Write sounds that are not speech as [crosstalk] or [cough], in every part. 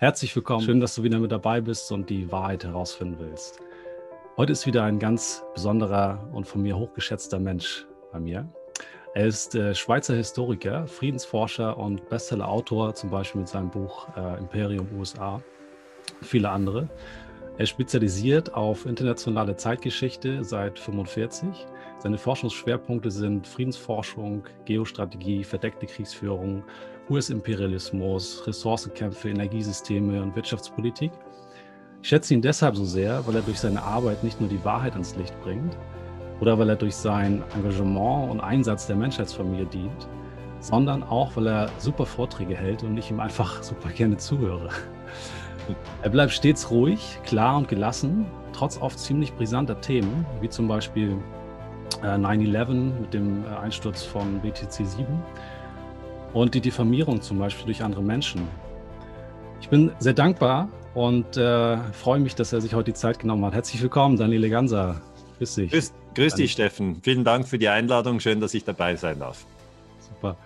Herzlich willkommen. Schön, dass du wieder mit dabei bist und die Wahrheit herausfinden willst. Heute ist wieder ein ganz besonderer und von mir hochgeschätzter Mensch bei mir. Er ist äh, Schweizer Historiker, Friedensforscher und Bestseller-Autor, zum Beispiel mit seinem Buch äh, Imperium USA, viele andere. Er spezialisiert auf internationale Zeitgeschichte seit 1945 seine Forschungsschwerpunkte sind Friedensforschung, Geostrategie, verdeckte Kriegsführung, US-Imperialismus, Ressourcenkämpfe, Energiesysteme und Wirtschaftspolitik. Ich schätze ihn deshalb so sehr, weil er durch seine Arbeit nicht nur die Wahrheit ans Licht bringt oder weil er durch sein Engagement und Einsatz der Menschheitsfamilie dient, sondern auch, weil er super Vorträge hält und ich ihm einfach [laughs] super gerne zuhöre. Er bleibt stets ruhig, klar und gelassen, trotz oft ziemlich brisanter Themen, wie zum Beispiel 9-11 äh, mit dem äh, Einsturz von BTC7 und die Diffamierung zum Beispiel durch andere Menschen. Ich bin sehr dankbar und äh, freue mich, dass er sich heute die Zeit genommen hat. Herzlich willkommen, Daniel Ganser. Grüß dich. Grüß, grüß dich, Steffen. Vielen Dank für die Einladung. Schön, dass ich dabei sein darf. Super.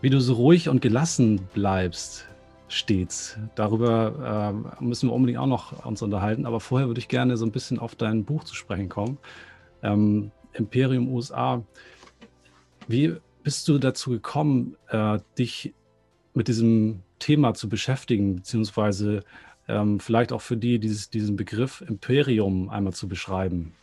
Wie du so ruhig und gelassen bleibst, stets. Darüber äh, müssen wir unbedingt auch noch uns unterhalten. Aber vorher würde ich gerne so ein bisschen auf dein Buch zu sprechen kommen ähm, Imperium USA. Wie bist du dazu gekommen, äh, dich mit diesem Thema zu beschäftigen, beziehungsweise ähm, vielleicht auch für die, dieses, diesen Begriff Imperium einmal zu beschreiben?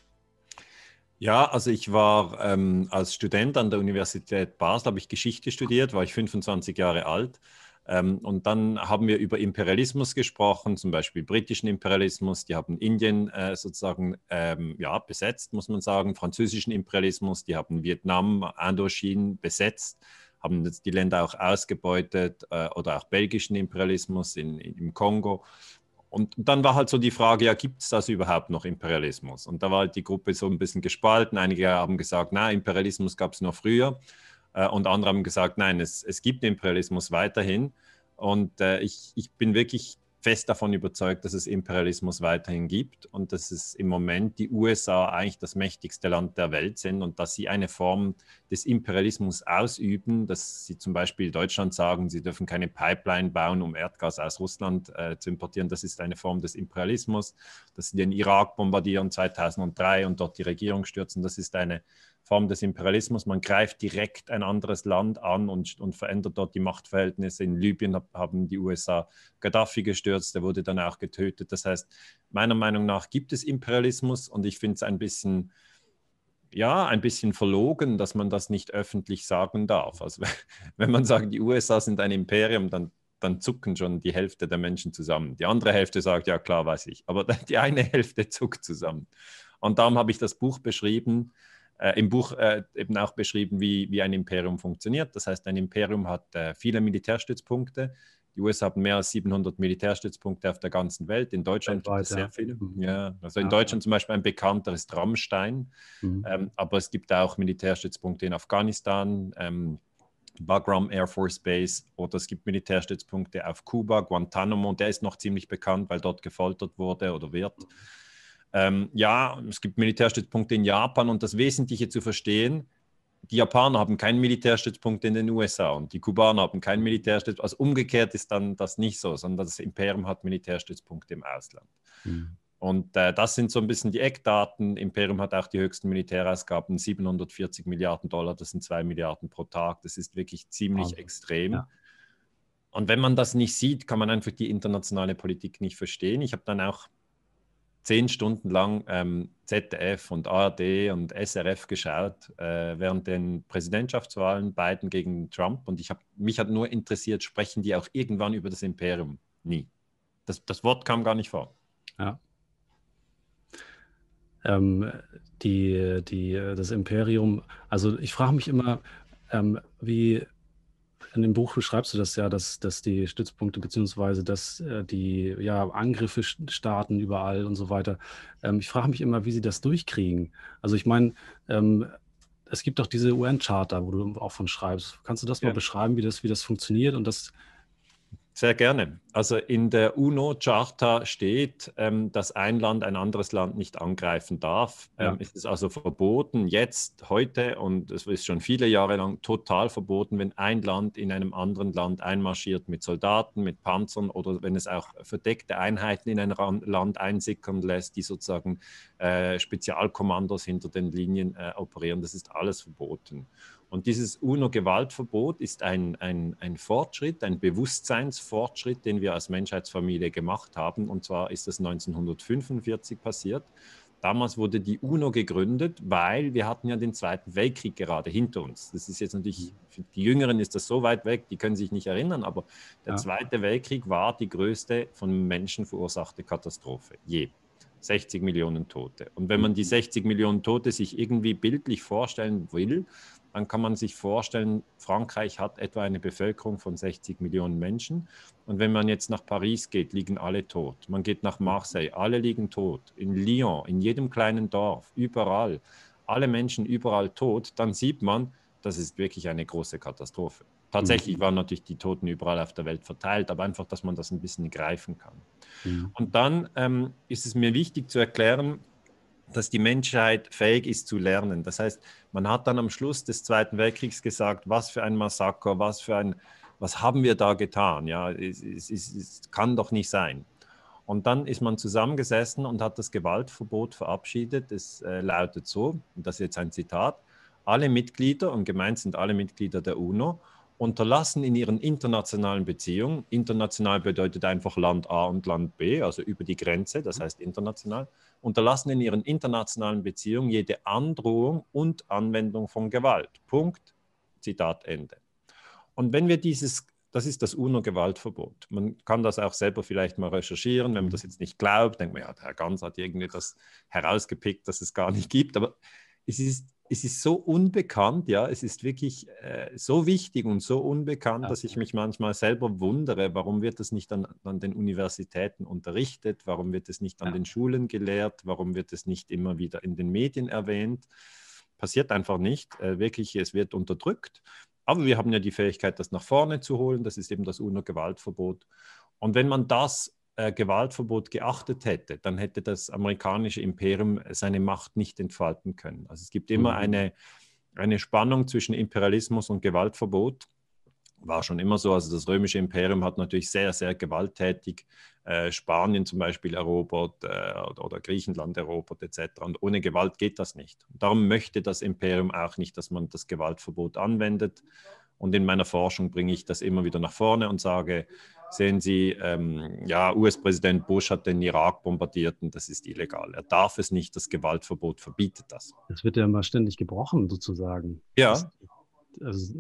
Ja, also ich war ähm, als Student an der Universität Basel, habe ich Geschichte studiert, war ich 25 Jahre alt ähm, und dann haben wir über Imperialismus gesprochen, zum Beispiel britischen Imperialismus. Die haben Indien äh, sozusagen ähm, ja, besetzt, muss man sagen. Französischen Imperialismus, die haben Vietnam, Indochine besetzt, haben die Länder auch ausgebeutet äh, oder auch belgischen Imperialismus in, in, im Kongo. Und dann war halt so die Frage, ja, gibt es das überhaupt noch Imperialismus? Und da war halt die Gruppe so ein bisschen gespalten. Einige haben gesagt, na, Imperialismus gab es noch früher. Äh, und andere haben gesagt, nein, es, es gibt Imperialismus weiterhin. Und äh, ich, ich bin wirklich fest davon überzeugt, dass es Imperialismus weiterhin gibt und dass es im Moment die USA eigentlich das mächtigste Land der Welt sind und dass sie eine Form des Imperialismus ausüben, dass sie zum Beispiel Deutschland sagen, sie dürfen keine Pipeline bauen, um Erdgas aus Russland äh, zu importieren. Das ist eine Form des Imperialismus, dass sie den Irak bombardieren 2003 und dort die Regierung stürzen. Das ist eine Form des Imperialismus. Man greift direkt ein anderes Land an und, und verändert dort die Machtverhältnisse. In Libyen haben die USA Gaddafi gestürzt, der wurde dann auch getötet. Das heißt, meiner Meinung nach gibt es Imperialismus und ich finde es ein bisschen ja, ein bisschen verlogen, dass man das nicht öffentlich sagen darf. Also [laughs] wenn man sagt, die USA sind ein Imperium, dann, dann zucken schon die Hälfte der Menschen zusammen. Die andere Hälfte sagt, ja klar, weiß ich. Aber [laughs] die eine Hälfte zuckt zusammen. Und darum habe ich das Buch beschrieben, äh, im Buch äh, eben auch beschrieben, wie, wie ein Imperium funktioniert. Das heißt, ein Imperium hat äh, viele Militärstützpunkte. Die USA haben mehr als 700 Militärstützpunkte auf der ganzen Welt. In Deutschland Weltweit, gibt es sehr viele. Mhm. Ja, also in ah, ja, Deutschland zum Beispiel ein bekannter ist Rammstein, mhm. ähm, aber es gibt auch Militärstützpunkte in Afghanistan, ähm, Bagram Air Force Base oder es gibt Militärstützpunkte auf Kuba, Guantanamo, der ist noch ziemlich bekannt, weil dort gefoltert wurde oder wird. Mhm ähm, ja, es gibt Militärstützpunkte in Japan und das Wesentliche zu verstehen, die Japaner haben keinen Militärstützpunkt in den USA und die Kubaner haben keinen Militärstützpunkt. Also umgekehrt ist dann das nicht so, sondern das Imperium hat Militärstützpunkte im Ausland. Mhm. Und äh, das sind so ein bisschen die Eckdaten. Imperium hat auch die höchsten Militärausgaben, 740 Milliarden Dollar, das sind zwei Milliarden pro Tag. Das ist wirklich ziemlich also, extrem. Ja. Und wenn man das nicht sieht, kann man einfach die internationale Politik nicht verstehen. Ich habe dann auch zehn Stunden lang ähm, ZDF und ARD und SRF geschaut äh, während den Präsidentschaftswahlen Biden gegen Trump und ich habe mich hat nur interessiert, sprechen die auch irgendwann über das Imperium? Nie. Das, das Wort kam gar nicht vor. Ja. Ähm, die, die, das Imperium, also ich frage mich immer, ähm, wie in dem Buch beschreibst du das ja, dass, dass die Stützpunkte beziehungsweise dass äh, die ja, Angriffe starten überall und so weiter. Ähm, ich frage mich immer, wie sie das durchkriegen. Also ich meine, ähm, es gibt doch diese UN-Charta, wo du auch von schreibst. Kannst du das ja. mal beschreiben, wie das, wie das funktioniert und das sehr gerne. Also in der UNO-Charta steht, ähm, dass ein Land ein anderes Land nicht angreifen darf. Ja. Ähm, es ist also verboten, jetzt, heute und es ist schon viele Jahre lang total verboten, wenn ein Land in einem anderen Land einmarschiert mit Soldaten, mit Panzern oder wenn es auch verdeckte Einheiten in ein Land einsickern lässt, die sozusagen äh, Spezialkommandos hinter den Linien äh, operieren. Das ist alles verboten. Und dieses UNO-Gewaltverbot ist ein, ein, ein Fortschritt, ein Bewusstseinsfortschritt, den wir als Menschheitsfamilie gemacht haben. Und zwar ist das 1945 passiert. Damals wurde die UNO gegründet, weil wir hatten ja den Zweiten Weltkrieg gerade hinter uns. Das ist jetzt natürlich, mhm. für die Jüngeren ist das so weit weg, die können sich nicht erinnern, aber der ja. Zweite Weltkrieg war die größte von Menschen verursachte Katastrophe je. 60 Millionen Tote. Und wenn mhm. man die 60 Millionen Tote sich irgendwie bildlich vorstellen will, dann kann man sich vorstellen, Frankreich hat etwa eine Bevölkerung von 60 Millionen Menschen. Und wenn man jetzt nach Paris geht, liegen alle tot. Man geht nach Marseille, alle liegen tot. In Lyon, in jedem kleinen Dorf, überall, alle Menschen überall tot, dann sieht man, das ist wirklich eine große Katastrophe. Tatsächlich mhm. waren natürlich die Toten überall auf der Welt verteilt, aber einfach, dass man das ein bisschen greifen kann. Ja. Mhm. Und dann ähm, ist es mir wichtig zu erklären, dass die Menschheit fähig ist zu lernen. Das heißt, man hat dann am Schluss des Zweiten Weltkriegs gesagt, was für ein Massaker, was für ein, was haben wir da getan? Ja, es, es, es, es kann doch nicht sein. Und dann ist man zusammengesessen und hat das Gewaltverbot verabschiedet. Es äh, lautet so, und das ist jetzt ein Zitat, alle Mitglieder, und gemeint sind alle Mitglieder der UNO, unterlassen in ihren internationalen Beziehungen. International bedeutet einfach Land A und Land B, also über die Grenze, das mhm. heißt international. Unterlassen in ihren internationalen Beziehungen jede Androhung und Anwendung von Gewalt. Punkt. Zitat Ende. Und wenn wir dieses, das ist das UNO-Gewaltverbot. Man kann das auch selber vielleicht mal recherchieren, wenn man das mhm. jetzt nicht glaubt, denkt man, ja, der Herr Gans hat irgendwie das herausgepickt, dass es gar nicht gibt. Aber es ist es ist so unbekannt, ja, es ist wirklich äh, so wichtig und so unbekannt, ja. dass ich mich manchmal selber wundere, warum wird das nicht an, an den Universitäten unterrichtet, warum wird es nicht an ja. den Schulen gelehrt, warum wird es nicht immer wieder in den Medien erwähnt. Passiert einfach nicht, äh, wirklich, es wird unterdrückt. Aber wir haben ja die Fähigkeit, das nach vorne zu holen, das ist eben das UNO-Gewaltverbot. Und wenn man das äh, Gewaltverbot geachtet hätte, dann hätte das amerikanische Imperium seine Macht nicht entfalten können. Also es gibt immer mhm. eine, eine Spannung zwischen Imperialismus und Gewaltverbot. War schon immer so. Also das römische Imperium hat natürlich sehr, sehr gewalttätig äh, Spanien zum Beispiel erobert äh, oder Griechenland erobert etc. Und ohne Gewalt geht das nicht. darum möchte das Imperium auch nicht, dass man das Gewaltverbot anwendet. Und in meiner Forschung bringe ich das immer wieder nach vorne und sage, sehen Sie, ähm, ja, US-Präsident Bush hat den Irak bombardiert und das ist illegal. Er darf es nicht, das Gewaltverbot verbietet das. Das wird ja immer ständig gebrochen, sozusagen. Ja. Das, also,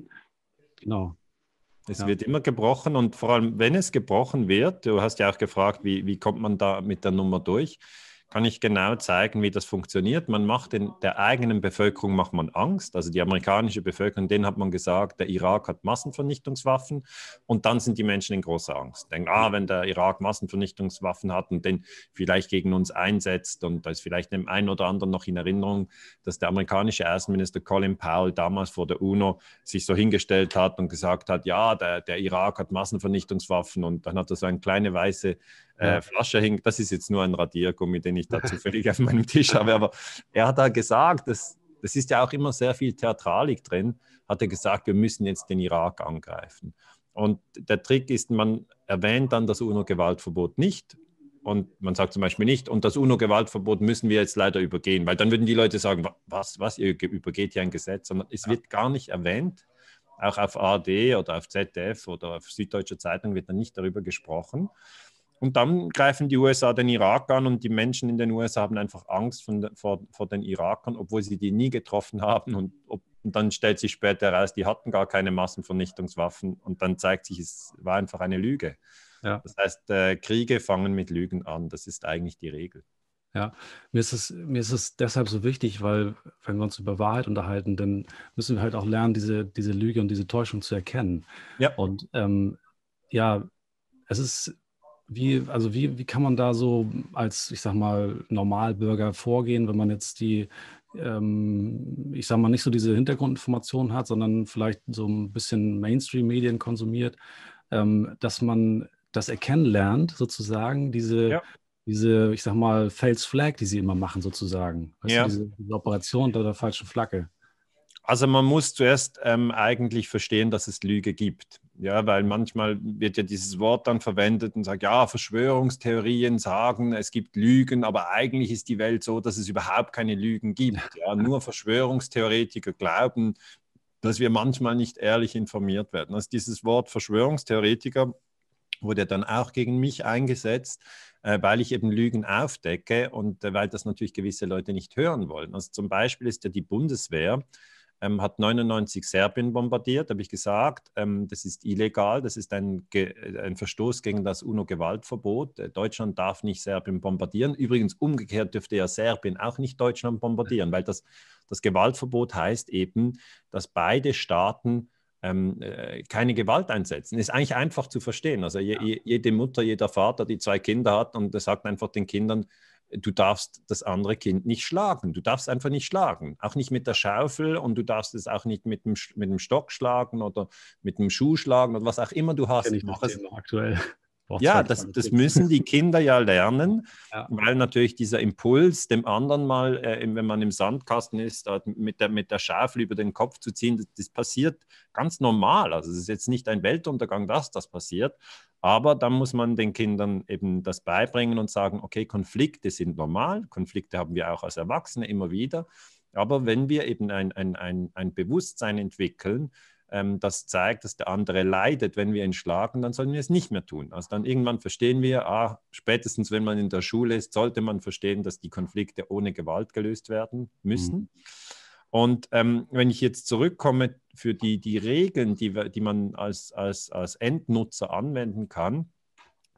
genau. Es ja. wird immer gebrochen und vor allem, wenn es gebrochen wird, du hast ja auch gefragt, wie, wie kommt man da mit der Nummer durch? kann ich genau zeigen, wie das funktioniert. Man macht in der eigenen Bevölkerung macht man Angst. Also die amerikanische Bevölkerung, denen hat man gesagt, der Irak hat Massenvernichtungswaffen. Und dann sind die Menschen in großer Angst. Denken, ah, wenn der Irak Massenvernichtungswaffen hat und den vielleicht gegen uns einsetzt. Und da ist vielleicht dem einen oder anderen noch in Erinnerung, dass der amerikanische Außenminister Colin Powell damals vor der UNO sich so hingestellt hat und gesagt hat, ja, der, der Irak hat Massenvernichtungswaffen. Und dann hat er so eine kleine weiße äh, Flasche hängt. Das ist jetzt nur ein Radiergummi, den ich da [laughs] zufällig auf meinem Tisch habe. Aber er hat da gesagt, das, das ist ja auch immer sehr viel Theatralik drin, hat er gesagt, wir müssen jetzt den Irak angreifen. Und der Trick ist, man erwähnt dann das UNO-Gewaltverbot nicht. Und man sagt zum Beispiel nicht, und das UNO-Gewaltverbot müssen wir jetzt leider übergehen, weil dann würden die Leute sagen, was, was, ihr übergeht hier ein Gesetz, sondern es wird gar nicht erwähnt. Auch auf AD oder auf ZDF oder auf Süddeutsche Zeitung wird dann nicht darüber gesprochen. Und dann greifen die USA den Irak an und die Menschen in den USA haben einfach Angst von, vor, vor den Irakern, obwohl sie die nie getroffen haben. Und, ob, und dann stellt sich später heraus, die hatten gar keine Massenvernichtungswaffen. Und dann zeigt sich, es war einfach eine Lüge. Ja. Das heißt, äh, Kriege fangen mit Lügen an. Das ist eigentlich die Regel. Ja, mir ist, es, mir ist es deshalb so wichtig, weil wenn wir uns über Wahrheit unterhalten, dann müssen wir halt auch lernen, diese, diese Lüge und diese Täuschung zu erkennen. Ja. Und ähm, ja, es ist wie, also wie, wie kann man da so als, ich sag mal, Normalbürger vorgehen, wenn man jetzt die, ähm, ich sag mal, nicht so diese Hintergrundinformationen hat, sondern vielleicht so ein bisschen Mainstream-Medien konsumiert, ähm, dass man das erkennen lernt, sozusagen, diese, ja. diese, ich sag mal, False Flag, die sie immer machen, sozusagen. ja. diese, diese Operation unter der falschen Flagge. Also man muss zuerst ähm, eigentlich verstehen, dass es Lüge gibt. Ja, weil manchmal wird ja dieses Wort dann verwendet und sagt, ja, Verschwörungstheorien sagen, es gibt Lügen, aber eigentlich ist die Welt so, dass es überhaupt keine Lügen gibt. Ja, nur Verschwörungstheoretiker glauben, dass wir manchmal nicht ehrlich informiert werden. Also dieses Wort Verschwörungstheoretiker wurde dann auch gegen mich eingesetzt, äh, weil ich eben Lügen aufdecke und äh, weil das natürlich gewisse Leute nicht hören wollen. Also zum Beispiel ist ja die Bundeswehr ähm, hat 99 Serbien bombardiert, habe ich gesagt. Ähm, das ist illegal, das ist ein, äh, ein Verstoß gegen das UNO-Gewaltverbot. Äh, Deutschland darf nicht Serbien bombardieren. Übrigens, umgekehrt dürfte ja Serbien auch nicht Deutschland bombardieren, weil das, das Gewaltverbot heißt eben, dass beide Staaten ähm, äh, keine Gewalt einsetzen. Ist eigentlich einfach zu verstehen. Also je, ja. jede Mutter, jeder Vater, die zwei Kinder hat und sagt einfach den Kindern, du darfst das andere Kind nicht schlagen. Du darfst einfach nicht schlagen. Auch nicht mit der Schaufel und du darfst es auch nicht mit dem, mit dem Stock schlagen oder mit dem Schuh schlagen oder was auch immer du hast. ich mache es aktuell. Ja, halt das, das müssen die Kinder ja lernen, [laughs] ja. weil natürlich dieser Impuls, dem anderen mal, äh, wenn man im Sandkasten ist, äh, mit, der, mit der Schärfel über den Kopf zu ziehen, das, das passiert ganz normal. Also es ist jetzt nicht ein Weltuntergang, dass das passiert. Aber dann muss man den Kindern eben das beibringen und sagen, okay, Konflikte sind normal, Konflikte haben wir auch als Erwachsene immer wieder. Aber wenn wir eben ein, ein, ein, ein Bewusstsein entwickeln, ähm, das zeigt, dass der andere leidet, wenn wir ihn schlagen, dann sollen wir es nicht mehr tun. Also dann irgendwann verstehen wir, ah, spätestens wenn man in der Schule ist, sollte man verstehen, dass die Konflikte ohne Gewalt gelöst werden müssen. Mhm. Und ähm, wenn ich jetzt zurückkomme für die, die Regeln, die, die man als, als, als Endnutzer anwenden kann,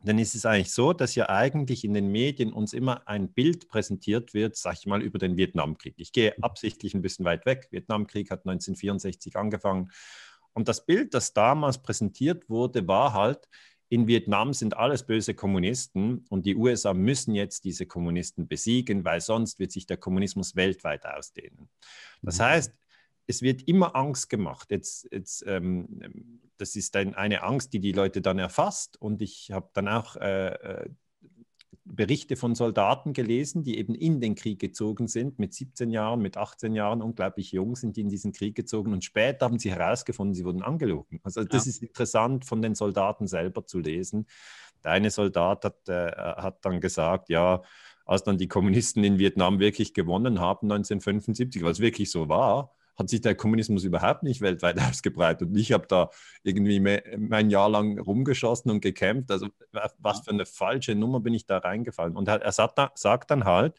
dann ist es eigentlich so, dass ja eigentlich in den Medien uns immer ein Bild präsentiert wird, sag ich mal, über den Vietnamkrieg. Ich gehe mhm. absichtlich ein bisschen weit weg. Vietnamkrieg hat 1964 angefangen. Und das Bild, das damals präsentiert wurde, war halt, in Vietnam sind alles böse Kommunisten und die USA müssen jetzt diese Kommunisten besiegen, weil sonst wird sich der Kommunismus weltweit ausdehnen. Das mhm. heißt, es wird immer Angst gemacht. Jetzt, jetzt ähm, das ist ein, eine Angst, die die Leute dann erfasst. Und ich habe dann auch äh, äh Berichte von Soldaten gelesen, die eben in den Krieg gezogen sind, mit 17 Jahren, mit 18 Jahren, unglaublich jung sind die in diesen Krieg gezogen und später haben sie herausgefunden, sie wurden angelogen. Also das ja. ist interessant von den Soldaten selber zu lesen. Deine eine Soldat hat, äh, hat dann gesagt, ja, als dann die Kommunisten in Vietnam wirklich gewonnen haben, 1975, was wirklich so war, hat sich der Kommunismus überhaupt nicht weltweit [laughs] ausgebreitet. Und ich habe da irgendwie mein Jahr lang rumgeschossen und gekämpft. Also was für eine falsche Nummer bin ich da reingefallen. Und halt, er sagt dann halt,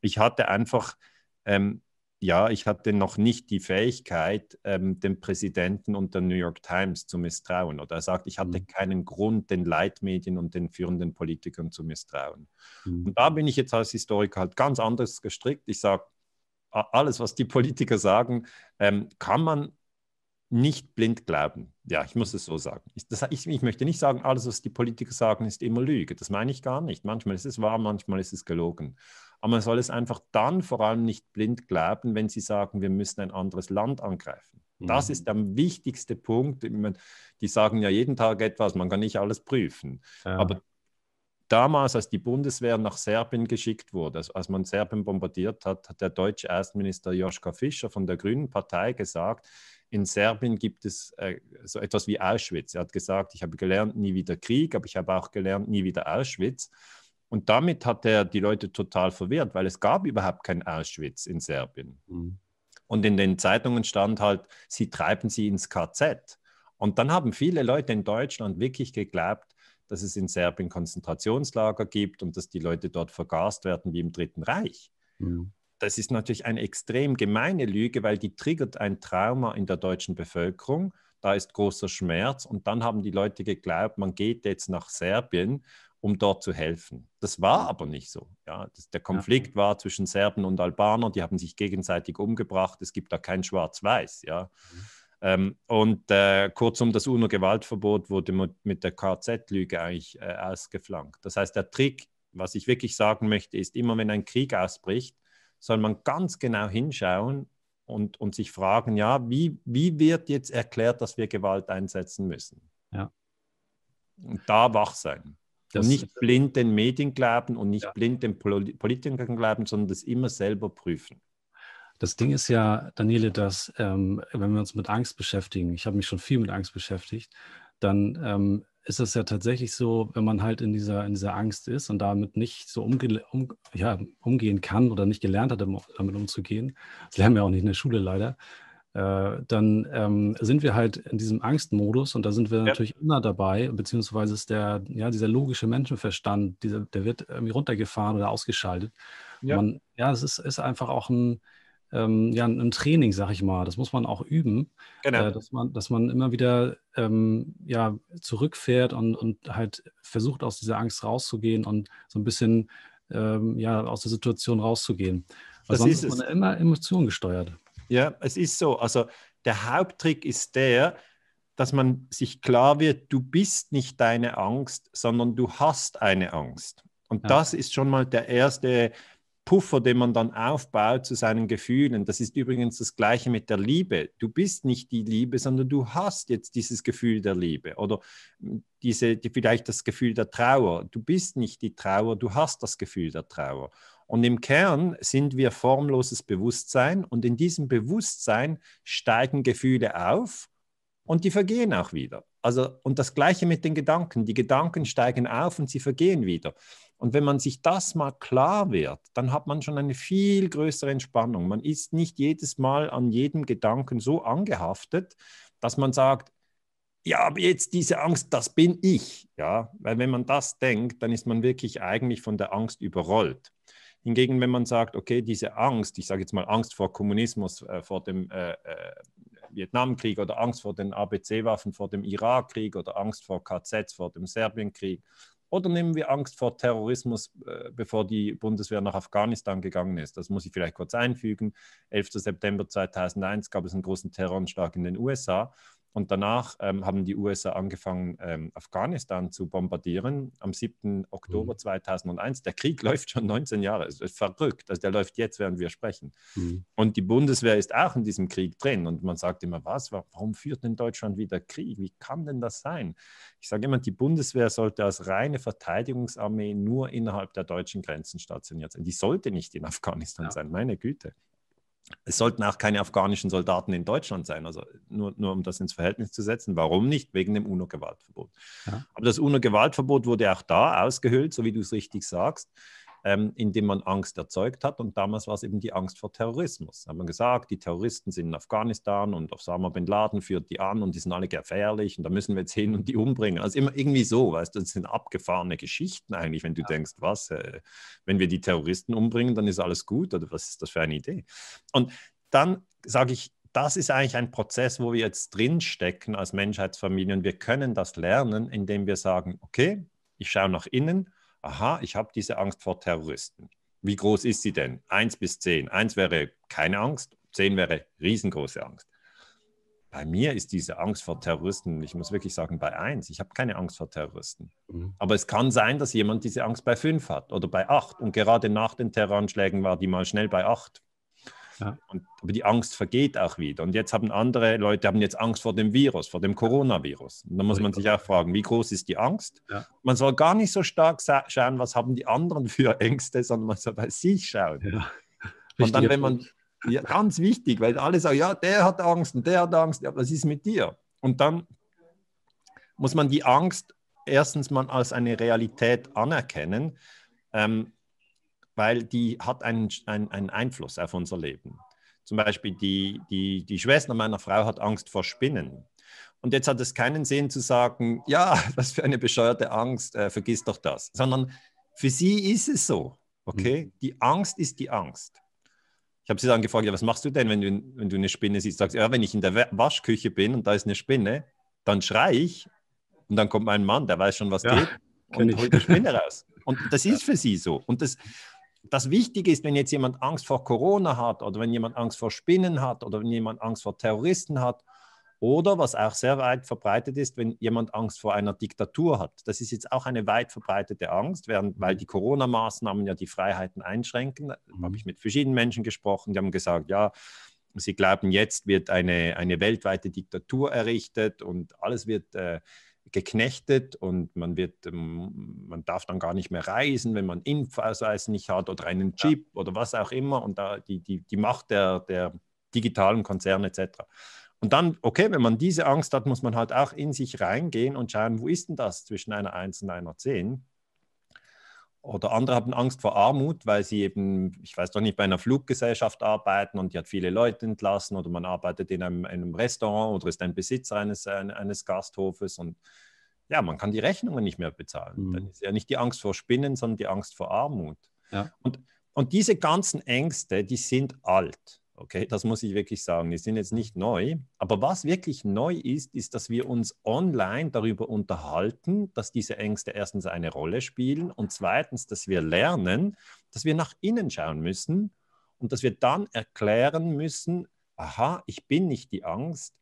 ich hatte einfach, ähm, ja, ich hatte noch nicht die Fähigkeit, ähm, dem Präsidenten und der New York Times zu misstrauen. Oder er sagt, ich hatte mhm. keinen Grund, den Leitmedien und den führenden Politikern zu misstrauen. Mhm. Und da bin ich jetzt als Historiker halt ganz anders gestrickt. Ich sage, alles, was die Politiker sagen, ähm, kann man nicht blind glauben. Ja, ich muss es so sagen. Ich, das, ich, ich, möchte nicht sagen, alles, was die Politiker sagen, ist immer Lüge. Das meine ich gar nicht. Manchmal ist es wahr, manchmal ist es gelogen. Aber man soll es einfach dann vor allem nicht blind glauben, wenn sie sagen, wir müssen ein anderes Land angreifen. Mhm. Das ist der wichtigste Punkt. die sagen ja jeden Tag etwas, man kann nicht alles prüfen. Ja. Aber damals, als die Bundeswehr nach Serbien geschickt wurde, also als man Serbien bombardiert hat, hat der deutsche Erstminister Joschka Fischer von der Grünen Partei gesagt, in Serbien gibt es äh, so etwas wie Auschwitz. Er hat gesagt, ich habe gelernt, nie wieder Krieg, aber ich habe auch gelernt, nie wieder Auschwitz. Und damit hat er die Leute total verwirrt, weil es gab überhaupt kein Auschwitz in Serbien. Mhm. Und in den Zeitungen stand halt, sie treiben sie ins KZ. Und dann haben viele Leute in Deutschland wirklich geglaubt, dass es in Serbien Konzentrationslager gibt und dass die Leute dort vergast werden wie im Dritten Reich. Mhm. Das ist natürlich eine extrem gemeine Lüge, weil die triggert ein Trauma in der deutschen Bevölkerung. Da ist großer Schmerz und dann haben die Leute geglaubt, man geht jetzt nach Serbien, um dort zu helfen. Das war aber nicht so. Ja, das, der Konflikt ja. war zwischen Serben und Albanern, die haben sich gegenseitig umgebracht. Es gibt da kein Schwarz-Weiß. Ja. Mhm. Ähm, und äh, kurzum, das UNO-Gewaltverbot wurde mit, mit der KZ-Lüge eigentlich äh, ausgeflankt. Das heißt, der Trick, was ich wirklich sagen möchte, ist, immer wenn ein Krieg ausbricht, soll man ganz genau hinschauen und, und sich fragen, ja, wie, wie wird jetzt erklärt, dass wir Gewalt einsetzen müssen? Ja. Und da wach sein. Das, und nicht blind den Medien glauben und nicht ja. blind den Politikern glauben, sondern das immer selber prüfen. Das Ding ist ja, Daniele, dass ähm, wenn wir uns mit Angst beschäftigen, ich habe mich schon viel mit Angst beschäftigt, dann ähm, ist es ja tatsächlich so, wenn man halt in dieser, in dieser Angst ist und damit nicht so um, ja, umgehen kann oder nicht gelernt hat, damit umzugehen, das lernen wir auch nicht in der Schule leider, äh, dann ähm, sind wir halt in diesem Angstmodus und da sind wir ja. natürlich immer dabei, beziehungsweise ist der, ja, dieser logische Menschenverstand, dieser, der wird irgendwie runtergefahren oder ausgeschaltet. Ja, es ja, ist, ist einfach auch ein, ähm, ja, ein Training, sag ich mal. Das muss man auch üben, genau. äh, dass, man, dass man immer wieder ähm, ja, zurückfährt und, und halt versucht, aus dieser Angst rauszugehen und so ein bisschen ähm, ja, aus der Situation rauszugehen. Weil das sonst ist, ist man es. immer emotionengesteuert. Ja, es ist so. Also der Haupttrick ist der, dass man sich klar wird, du bist nicht deine Angst, sondern du hast eine Angst. Und ja. das ist schon mal der erste Puffer, den man dann aufbaut zu seinen Gefühlen. Das ist übrigens das Gleiche mit der Liebe. Du bist nicht die Liebe, sondern du hast jetzt dieses Gefühl der Liebe oder diese, die, vielleicht das Gefühl der Trauer. Du bist nicht die Trauer, du hast das Gefühl der Trauer. Und im Kern sind wir formloses Bewusstsein und in diesem Bewusstsein steigen Gefühle auf und die vergehen auch wieder. Also, und das Gleiche mit den Gedanken. Die Gedanken steigen auf und sie vergehen wieder. Und wenn man sich das mal klar wird, dann hat man schon eine viel größere Entspannung. Man ist nicht jedes Mal an jedem Gedanken so angehaftet, dass man sagt, ja, aber jetzt diese Angst, das bin ich. Ja, weil wenn man das denkt, dann ist man wirklich eigentlich von der Angst überrollt. Hingegen, wenn man sagt, okay, diese Angst, ich sage jetzt mal Angst vor Kommunismus, äh, vor dem äh, äh Vietnamkrieg oder Angst vor den ABC-Waffen, vor dem Irakkrieg oder Angst vor KZs, vor dem Serbienkrieg. Oder nehmen wir Angst vor Terrorismus, äh, bevor die Bundeswehr nach Afghanistan gegangen ist? Das muss ich vielleicht kurz einfügen. 11. September 2001 gab es einen großen Terroranschlag in den USA. Und danach ähm, haben die USA angefangen, ähm, Afghanistan zu bombardieren. Am 7. Oktober mhm. 2001. Der Krieg [laughs] läuft schon 19 Jahre. Es ist verrückt. Also der läuft jetzt, während wir sprechen. Mhm. Und die Bundeswehr ist auch in diesem Krieg drin. Und man sagt immer, was? Warum führt denn Deutschland wieder Krieg? Wie kann denn das sein? Ich sage immer, die Bundeswehr sollte als reine Verteidigungsarmee nur innerhalb der deutschen Grenzen stationiert sein. Die sollte nicht in Afghanistan ja. sein. Meine Güte es sollten auch keine afghanischen Soldaten in Deutschland sein, also nur, nur um das ins Verhältnis zu setzen. Warum nicht? Wegen dem UNO-Gewaltverbot. Ja. Aber das UNO-Gewaltverbot wurde auch da ausgehöhlt, so wie du es richtig sagst ähm, indem man Angst erzeugt hat. Und damals war es eben die Angst vor Terrorismus. Da hat man gesagt, die Terroristen sind in Afghanistan und Osama Bin Laden führt die an und die sind alle gefährlich und da müssen wir jetzt hin und die umbringen. Also immer irgendwie so, weißt du, das sind abgefahrene Geschichten eigentlich, wenn du ja. denkst, was, äh, wenn wir die Terroristen umbringen, dann ist alles gut oder was ist das für eine Idee? Und dann sage ich, das ist eigentlich ein Prozess, wo wir jetzt drinstecken als Menschheitsfamilie und wir können das lernen, indem wir sagen, okay, ich schaue nach innen, aha, ich habe diese Angst vor Terroristen. Wie groß ist sie denn? Eins bis zehn. Eins wäre keine Angst, zehn wäre riesengroße Angst. Bei mir ist diese Angst vor Terroristen, ich muss wirklich sagen, bei eins. Ich habe keine Angst vor Terroristen. Mhm. Aber es kann sein, dass jemand diese Angst bei fünf hat oder bei acht. Und gerade nach den Terroranschlägen war die mal schnell bei acht. Ja. Und, aber die Angst vergeht auch wieder. Und jetzt haben andere Leute haben jetzt Angst vor dem Virus, vor dem Coronavirus. Und da muss man sich auch fragen, wie groß ist die Angst? Ja. Man soll gar nicht so stark schauen, was haben die anderen für Ängste, sondern man soll bei sich schauen. Ja. Und dann, wenn man, ja, ganz wichtig, weil alle sagen, ja, der hat Angst und der hat Angst, ja, was ist mit dir? Und dann muss man die Angst erstens mal als eine Realität anerkennen. Ähm, weil die hat einen, einen, einen Einfluss auf unser Leben. Zum Beispiel die, die, die Schwester meiner Frau hat Angst vor Spinnen. Und jetzt hat es keinen Sinn zu sagen, ja, [laughs] was für eine bescheuerte Angst, äh, vergiss doch das. Sondern für sie ist es so. Okay? Mhm. Die Angst ist die Angst. Ich habe sie dann gefragt, ja, was machst du denn, wenn du, wenn du eine Spinne siehst? Sagst ja, wenn ich in der Waschküche bin und da ist eine Spinne, dann schrei ich und dann kommt mein Mann, der weiß schon, was ja, geht und ich. holt die Spinne [laughs] raus. Und das ist für sie so. Und das, das Wichtige ist, wenn jetzt jemand Angst vor Corona hat oder wenn jemand Angst vor Spinnen hat oder wenn jemand Angst vor Terroristen hat oder was auch sehr weit verbreitet ist, wenn jemand Angst vor einer Diktatur hat. Das ist jetzt auch eine weit verbreitete Angst, während, weil die Corona-Maßnahmen ja die Freiheiten einschränken. Da habe mhm. ich mit verschiedenen Menschen gesprochen, die haben gesagt, ja, sie glauben, jetzt wird eine, eine weltweite Diktatur errichtet und alles wird äh, geknechtet und man wird, ähm, man darf dann gar nicht mehr reisen, wenn man Impfausweis nicht hat oder einen Chip ja. oder was auch immer und da die, die, die Macht der, der digitalen Konzerne etc. Und dann, okay, wenn man diese Angst hat, muss man halt auch in sich reingehen und schauen, wo ist denn das zwischen einer 1 und einer 10? oder andere haben Angst vor Armut, weil sie eben, ich weiß doch nicht, bei einer Fluggesellschaft arbeiten und die hat viele Leute entlassen oder man arbeitet in einem, einem Restaurant oder ist ein Besitzer eines, eines Gasthofes und ja, man kann die Rechnungen nicht mehr bezahlen. Mhm. Dann ist ja nicht die Angst vor Spinnen, sondern die Angst vor Armut. Ja. Und, und diese ganzen Ängste, die sind alt. Okay, das muss ich wirklich sagen. Die sind jetzt nicht neu. Aber was wirklich neu ist, ist, dass wir uns online darüber unterhalten, dass diese Ängste erstens eine Rolle spielen und zweitens, dass wir lernen, dass wir nach innen schauen müssen und dass wir dann erklären müssen, aha, ich bin nicht die Angst,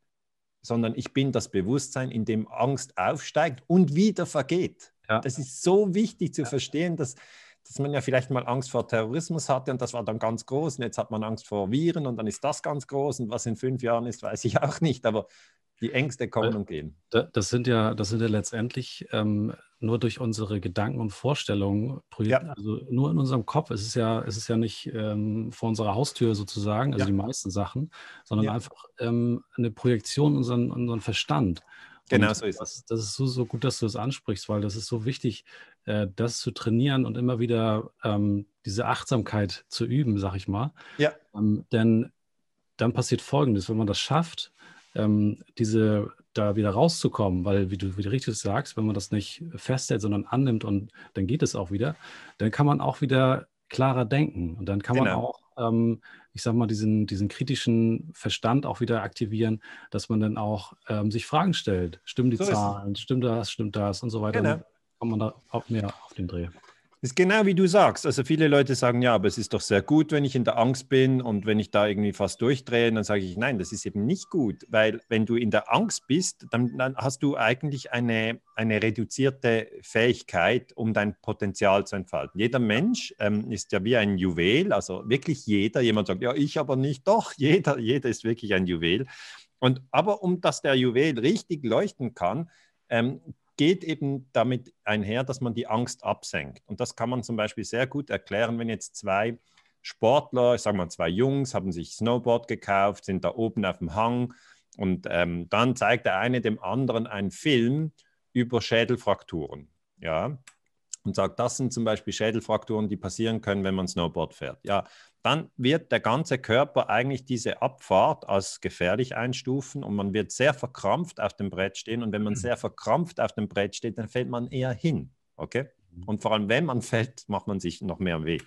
sondern ich bin das Bewusstsein, in dem Angst aufsteigt und wieder vergeht. Ja. Das ist so wichtig zu verstehen, dass dass man ja vielleicht mal Angst vor Terrorismus hatte und das war dann ganz groß und jetzt hat man Angst vor Viren und dann ist das ganz groß und was in fünf Jahren ist, weiß ich [laughs] auch nicht, aber die Ängste kommen äh, und gehen. Das sind ja, das sind ja letztendlich ähm, nur durch unsere Gedanken und Vorstellungen, ja. also nur in unserem Kopf. Es ist ja, es ist ja nicht ähm, vor unserer Haustür sozusagen, also ja. die meisten Sachen, sondern ja. einfach ähm, eine Projektion unseren, unseren Verstand. Genau und so ist das, Das ist so, so gut, dass du das ansprichst, weil das ist so wichtig, äh, das zu trainieren und immer wieder ähm, diese Achtsamkeit zu üben, sag ich mal. Ja. Ähm, denn dann passiert Folgendes, wenn man das schafft, ähm, diese da wieder rauszukommen, weil wie du, wie du richtig sagst, wenn man das nicht festhält, sondern annimmt und dann geht es auch wieder, dann kann man auch wieder klarer denken und dann kann genau. man auch ähm, ich sag mal, diesen, diesen kritischen Verstand auch wieder aktivieren, dass man dann auch ähm, sich Fragen stellt. Stimmen die so Zahlen, stimmt das, stimmt das und so weiter. Genau kommt man da auch mehr auf den Dreh. Das ist genau wie du sagst. Also viele Leute sagen, ja, aber es ist doch sehr gut, wenn ich in der Angst bin und wenn ich da irgendwie fast durchdrehe, dann sage ich, nein, das ist eben nicht gut, weil wenn du in der Angst bist, dann, dann hast du eigentlich eine, eine reduzierte Fähigkeit, um dein Potenzial zu entfalten. Jeder Mensch ähm, ist ja wie ein Juwel, also wirklich jeder. Jemand sagt, ja, ich aber nicht. Doch, [laughs] jeder, jeder ist wirklich ein Juwel. Und aber um dass der Juwel richtig leuchten kann, ähm, geht eben damit einher, dass man die Angst absenkt. Und das kann man zum Beispiel sehr gut erklären, wenn jetzt zwei Sportler, ich sage mal zwei Jungs, haben sich Snowboard gekauft, sind da oben auf dem Hang und ähm, dann zeigt der eine dem anderen einen Film über Schädelfrakturen. Ja, und sagt, das sind zum Beispiel Schädelfrakturen, die passieren können, wenn man Snowboard fährt, ja, dann wird der ganze Körper eigentlich diese Abfahrt als gefährlich einstufen und man wird sehr verkrampft auf dem Brett stehen. Und wenn man mhm. sehr verkrampft auf dem Brett steht, dann fällt man eher hin. Okay? Mhm. Und vor allem, wenn man fällt, macht man sich noch mehr weh.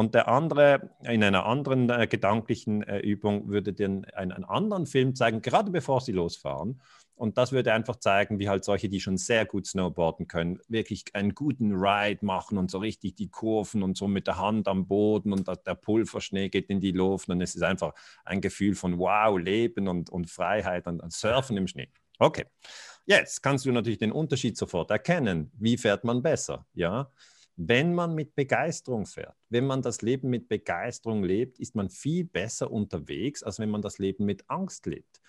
Und der andere, in einer anderen äh, gedanklichen äh, Übung, würde den einen, einen anderen Film zeigen, gerade bevor sie losfahren. Und das würde einfach zeigen, wie halt solche, die schon sehr gut snowboarden können, wirklich einen guten Ride machen und so richtig die Kurven und so mit der Hand am Boden und der Pulverschnee geht in die Luft. Und es ist einfach ein Gefühl von wow, Leben und, und Freiheit und, und Surfen im Schnee. Okay. Jetzt kannst du natürlich den Unterschied sofort erkennen. Wie fährt man besser? Ja. Wenn man mit Begeisterung fährt, wenn man das Leben mit Begeisterung lebt, ist man viel besser unterwegs, als wenn man das Leben mit Angst lebt.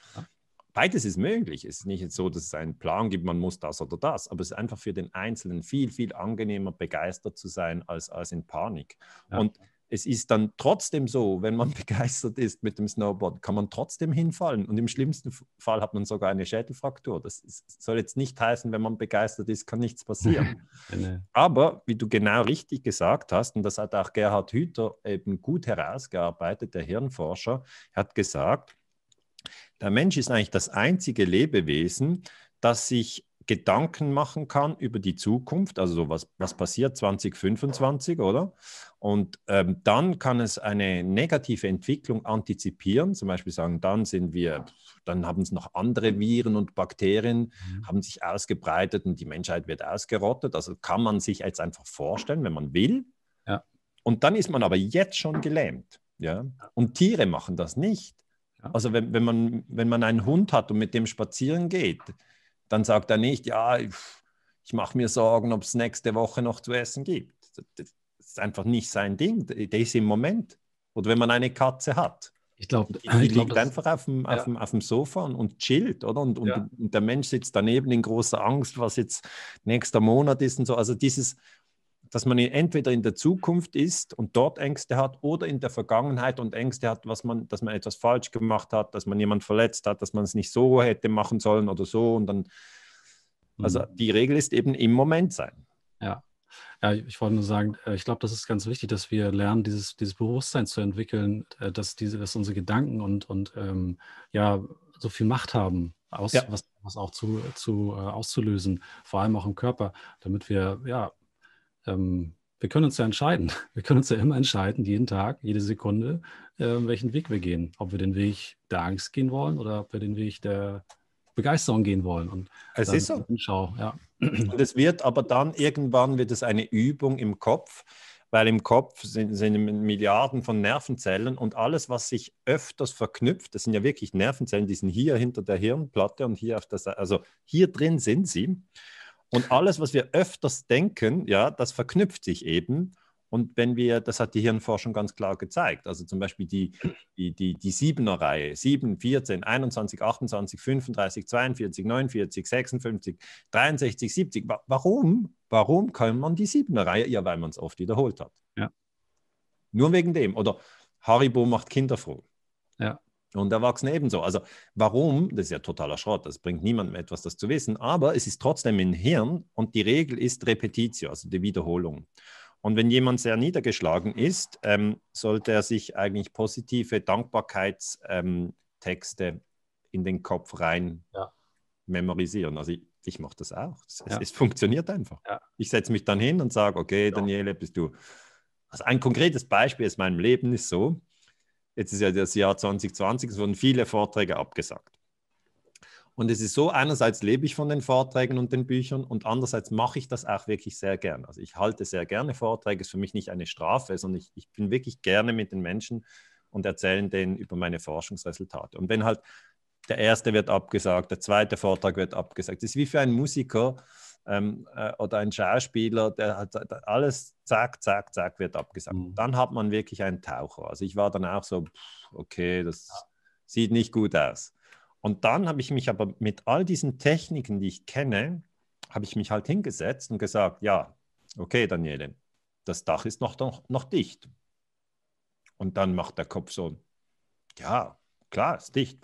Beides ist möglich. Es ist nicht so, dass es einen Plan gibt, man muss das oder das, aber es ist einfach für den Einzelnen viel, viel angenehmer, begeistert zu sein, als, als in Panik. Ja. Und es ist dann trotzdem so, wenn man [laughs] begeistert ist mit dem Snowboard, kann man trotzdem hinfallen. Und im schlimmsten Fall hat man sogar eine Schädelfraktur. Das ist, soll jetzt nicht heißen, wenn man begeistert ist, kann nichts passieren. [laughs] Ne. Aber wie du genau richtig gesagt hast, und das hat auch Gerhard Hüther eben gut herausgearbeitet, der Hirnforscher, hat gesagt, der Mensch ist eigentlich das einzige Lebewesen, das sich Gedanken machen kann über die Zukunft, also so was, was passiert 2025, oder? Und ähm, dann kann es eine negative Entwicklung antizipieren, zum Beispiel sagen, dann sind wir, dann haben es noch andere Viren und Bakterien, mhm. haben sich ausgebreitet und die Menschheit wird ausgerottet. Also kann man sich jetzt einfach vorstellen, wenn man will. Ja. Und dann ist man aber jetzt schon gelähmt. Ja? Und Tiere machen das nicht. Ja. Also wenn, wenn, man, wenn man einen Hund hat und mit dem spazieren geht, dann sagt er nicht, ja, ich mache mir Sorgen, ob es nächste Woche noch zu essen gibt. Das ist einfach nicht sein Ding. Der ist im Moment. Oder wenn man eine Katze hat. Ich glaube, die, die ich glaub, liegt einfach auf dem, ja. auf, dem, auf dem Sofa und, und chillt, oder? Und, und, ja. und, der Mensch sitzt daneben in großer Angst, was jetzt nächster Monat ist und so. Also dieses, dass man entweder in der Zukunft ist und dort Ängste hat oder in der Vergangenheit und Ängste hat, was man, dass man etwas falsch gemacht hat, dass man jemanden verletzt hat, dass man es nicht so hätte machen sollen oder so und dann mhm. also die Regel ist eben im Moment sein. Ja. Ja, ich wollte nur sagen, äh, ich glaube, das ist ganz wichtig, dass wir lernen, dieses, dieses Bewusstsein zu entwickeln, äh, dass, diese, dass unsere Gedanken und, und ähm, ja, so viel Macht haben, aus, ja. was, was auch zu, zu äh, auszulösen, vor allem auch im Körper, damit wir ja ähm, wir können uns ja entscheiden. [laughs] Wir können uns ja immer entscheiden, jeden Tag, jede Sekunde, äh, welchen Weg wir gehen. Ob wir den Weg der Angst gehen wollen oder ob wir den Weg der Begeisterung gehen wollen. Und es ist so. Schau, ja. Und es wird aber dann irgendwann wird es eine Übung im Kopf, weil im Kopf sind, sind Milliarden von Nervenzellen und alles, was sich öfters verknüpft, das sind ja wirklich Nervenzellen, die sind hier hinter der Hirnplatte und hier auf der Seite, also hier drin sind sie. Und alles, was wir öfters denken, ja, das verknüpft sich eben. Und wenn wir, das hat die Hirnforschung ganz klar gezeigt, also zum Beispiel die, die, die, die 7er-Reihe, 7, 14, 21, 28, 35, 42, 49, 56, 63, 70. Warum? Warum kann man die 7er-Reihe? Ja, weil man es oft wiederholt hat. Ja. Nur wegen dem. Oder Haribo macht Kinder froh. Ja. Und Erwachsene ebenso. Also warum, das ist ja totaler Schrott, das bringt niemandem etwas, das zu wissen, aber es ist trotzdem im Hirn und die Regel ist Repetitio, also die Wiederholung. Und wenn jemand sehr niedergeschlagen ist, ähm, sollte er sich eigentlich positive Dankbarkeitstexte ähm, in den Kopf rein ja. memorisieren. Also ich, ich mache das auch. Es, ja. es funktioniert einfach. Ja. Ich setze mich dann hin und sage, okay, Daniele, bist du... Also ein konkretes Beispiel aus meinem Leben ist so, Jetzt ist ja das Jahr 2020, es wurden viele Vorträge abgesagt. Und es ist so, einerseits lebe ich von den Vorträgen und den Büchern und andererseits mache ich das auch wirklich sehr gern. Also ich halte sehr gerne Vorträge, ist für mich nicht eine Strafe, sondern ich, ich bin wirklich gerne mit den Menschen und erzähle denen über meine Forschungsresultate. Und wenn halt der erste wird abgesagt, der zweite Vortrag wird abgesagt, das ist wie für einen Musiker, ähm, äh, oder ein Schauspieler, der hat alles, zack, zack, zack, wird abgesagt. Mhm. Dann hat man wirklich einen Taucher. Also ich war dann auch so, pff, okay, das ja. sieht nicht gut aus. Und dann habe ich mich aber mit all diesen Techniken, die ich kenne, habe ich mich halt hingesetzt und gesagt, ja, okay, Daniele, das Dach ist noch, noch, noch dicht. Und dann macht der Kopf so, ja, klar, ist dicht.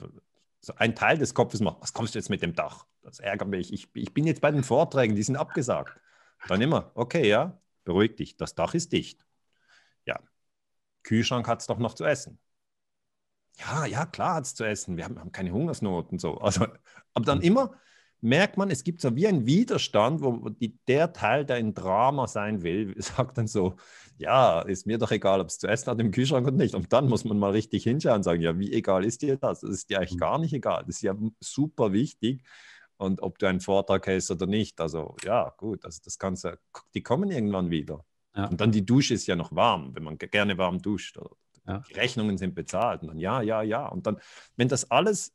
So ein Teil des Kopfes macht, was kommst du jetzt mit dem Dach? Das ärgert mich. Ich, ich bin jetzt bei den Vorträgen, die sind abgesagt. Dann immer, okay, ja, beruhig dich, das Dach ist dicht. Ja, Kühlschrank hat es doch noch zu essen. Ja, ja, klar hat es zu essen. Wir haben, haben keine Hungersnot und so. Also, aber dann immer merkt man, es gibt so wie einen Widerstand, wo die, der Teil, der ein Drama sein will, [laughs] sagt dann so, ja, ist mir doch egal, ob es zu essen hat im Kühlschrank oder nicht. Und dann muss man mal richtig hinschauen und sagen, ja, wie egal ist dir das? Das ist dir eigentlich mhm. gar nicht egal. Das ist ja super wichtig, und ob du einen Vortrag hältst oder nicht. Also ja, gut, also das Ganze, die kommen irgendwann wieder. Ja. Und dann die Dusche ist ja noch warm, wenn man gerne warm duscht. Ja. Die Rechnungen sind bezahlt und dann ja, ja, ja. Und dann, wenn das alles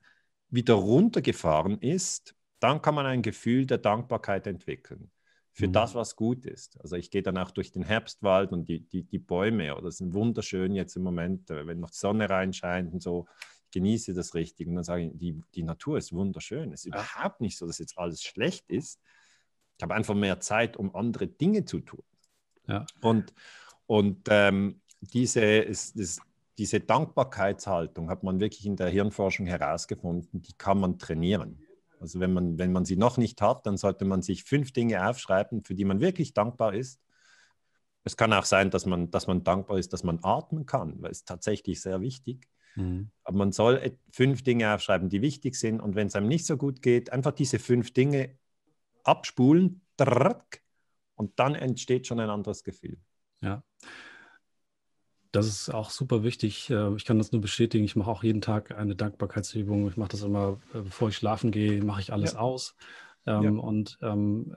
wieder runtergefahren ist, dann kann man ein Gefühl der Dankbarkeit entwickeln für mhm. das, was gut ist. Also ich gehe dann auch durch den Herbstwald und die, die, die Bäume, oder es sind wunderschön jetzt im Moment, wenn noch die Sonne reinscheint und so, genieße das richtig. Und dann sage ich, die, die Natur ist wunderschön. Es ist ja. überhaupt nicht so, dass jetzt alles schlecht ist. Ich habe einfach mehr Zeit, um andere Dinge zu tun. Ja. Und, und ähm, diese, ist, ist, diese Dankbarkeitshaltung hat man wirklich in der Hirnforschung herausgefunden, die kann man trainieren. Also wenn man, wenn man sie noch nicht hat, dann sollte man sich fünf Dinge aufschreiben, für die man wirklich dankbar ist. Es kann auch sein, dass man, dass man dankbar ist, dass man atmen kann, weil es tatsächlich sehr wichtig ist Mhm. Aber man soll äh, fünf Dinge aufschreiben, die wichtig sind. Und wenn es einem nicht so gut geht, einfach diese fünf Dinge abspulen und dann entsteht schon ein anderes Gefühl. Ja. Das ist auch super wichtig. Äh, ich kann das nur bestätigen. Ich mache auch jeden Tag eine Dankbarkeitsübung. Ich mache das immer, äh, bevor ich schlafen gehe, mache ich alles ja. aus ja. Ähm, und ähm,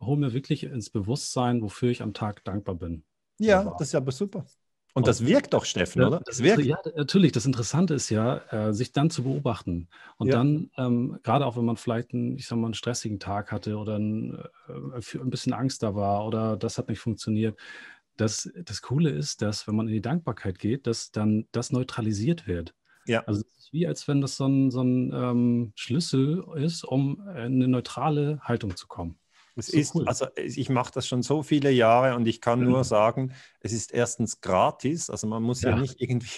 hole mir wirklich ins Bewusstsein, wofür ich am Tag dankbar bin. Ja, das ist aber super. Und das wirkt doch, Steffen, oder? Das wirkt. Ja, natürlich. Das Interessante ist ja, äh, sich dann zu beobachten. Und ja. dann, ähm, gerade auch wenn man vielleicht einen, ich sag mal, einen stressigen Tag hatte oder ein, äh, ein bisschen Angst da war oder das hat nicht funktioniert. Das, das Coole ist, dass wenn man in die Dankbarkeit geht, dass dann das neutralisiert wird. Ja. Also es ist wie, als wenn das so ein, so ein ähm, Schlüssel ist, um in äh, eine neutrale Haltung zu kommen. Es so ist, cool. also ich mache das schon so viele Jahre und ich kann mhm. nur sagen, es ist erstens gratis, also man muss ja. ja nicht irgendwie,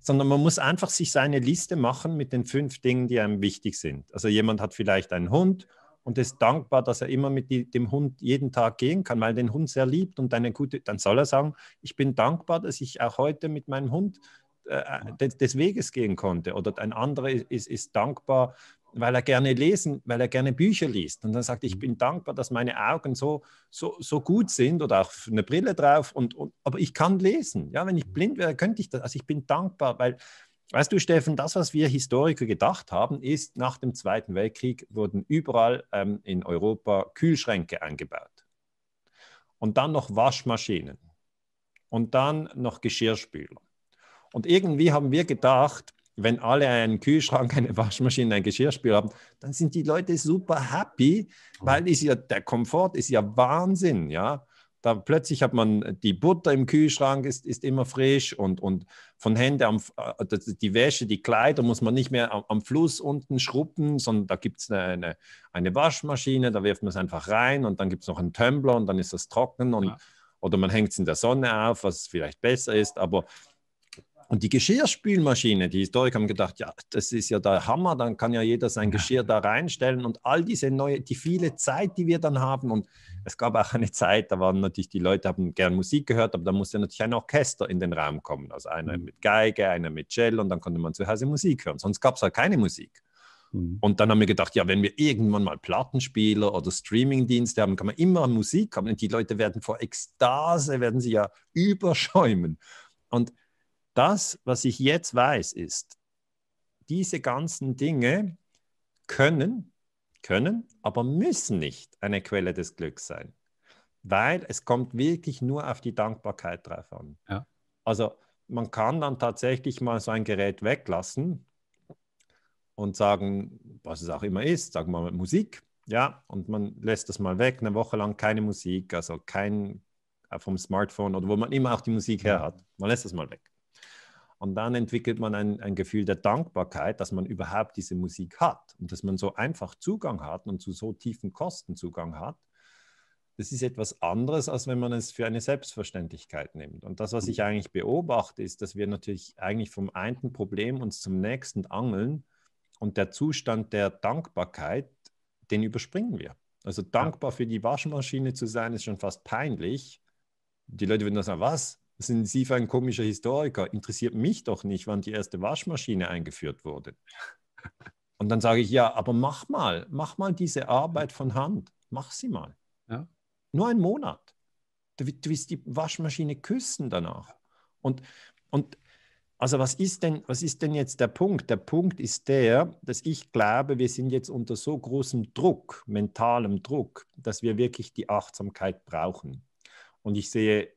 sondern man muss einfach sich seine Liste machen mit den fünf Dingen, die einem wichtig sind. Also jemand hat vielleicht einen Hund und ist dankbar, dass er immer mit die, dem Hund jeden Tag gehen kann, weil er den Hund sehr liebt und eine gute, dann soll er sagen, ich bin dankbar, dass ich auch heute mit meinem Hund äh, äh, des, des, Weges gehen konnte. Oder ein anderer ist, ist, ist dankbar, weil er gerne lesen, weil er gerne Bücher liest. Und dann sagt, ich mhm. bin dankbar, dass meine Augen so, so, so gut sind oder auch eine Brille drauf. Und, und, aber ich kann lesen. Ja, wenn ich blind wäre, könnte ich das. Also ich bin dankbar, weil, weißt du, Steffen, das, was wir Historiker gedacht haben, ist, nach dem Zweiten Weltkrieg wurden überall ähm, in Europa Kühlschränke eingebaut. Und dann noch Waschmaschinen. Und dann noch Geschirrspüler. Und irgendwie haben wir gedacht, wenn alle einen Kühlschrank, eine Waschmaschine, ein Geschirrspiel haben, dann sind die Leute super happy, mhm. weil ist ja, der Komfort ist ja Wahnsinn, ja. Da plötzlich hat man die Butter im Kühlschrank, ist, ist immer frisch und, und von Hände am, äh, die Wäsche, die Kleider muss man nicht mehr am, am Fluss unten schrubben, sondern da gibt es eine, eine Waschmaschine, da wirft man es einfach rein und dann gibt es noch einen Tumbler und dann ist das trocken und, ja. oder man hängt es in der Sonne auf, was vielleicht besser ist, aber und die Geschirrspülmaschine, die Historiker haben gedacht, ja, das ist ja der Hammer, dann kann ja jeder sein Geschirr da reinstellen und all diese neue, die viele Zeit, die wir dann haben. Und es gab auch eine Zeit, da waren natürlich die Leute, haben gern Musik gehört, aber da musste natürlich ein Orchester in den Raum kommen. Also einer mhm. mit Geige, einer mit Cello und dann konnte man zu Hause Musik hören. Sonst gab es halt keine Musik. Mhm. Und dann haben wir gedacht, ja, wenn wir irgendwann mal Plattenspieler oder Streamingdienste haben, kann man immer Musik haben. Und die Leute werden vor Ekstase, werden sie ja überschäumen. Und das, was ich jetzt weiß, ist, diese ganzen Dinge können, können, aber müssen nicht eine Quelle des Glücks sein. Weil es kommt wirklich nur auf die Dankbarkeit drauf an. Ja. Also man kann dann tatsächlich mal so ein Gerät weglassen und sagen, was es auch immer ist, sagen wir mal Musik, ja, und man lässt das mal weg, eine Woche lang keine Musik, also kein äh, vom Smartphone oder wo man immer auch die Musik her hat. Man lässt das mal weg. Und dann entwickelt man ein, ein Gefühl der Dankbarkeit, dass man überhaupt diese Musik hat und dass man so einfach Zugang hat und zu so tiefen Kosten Zugang hat. Das ist etwas anderes, als wenn man es für eine Selbstverständlichkeit nimmt. Und das, was ich mhm. eigentlich beobachte, ist, dass wir natürlich eigentlich vom einen Problem uns zum nächsten angeln und der Zustand der Dankbarkeit, den überspringen wir. Also dankbar für die Waschmaschine zu sein, ist schon fast peinlich. Die Leute würden dann sagen, was? sind Sie für ein komischer Historiker? Interessiert mich doch nicht, wann die erste Waschmaschine eingeführt wurde. Und dann sage ich, ja, aber mach mal, mach mal diese Arbeit von Hand. Mach sie mal. Ja. Nur einen Monat. Du, du wirst die Waschmaschine küssen danach. Und, und also was ist, denn, was ist denn jetzt der Punkt? Der Punkt ist der, dass ich glaube, wir sind jetzt unter so großem Druck, mentalem Druck, dass wir wirklich die Achtsamkeit brauchen. Und ich sehe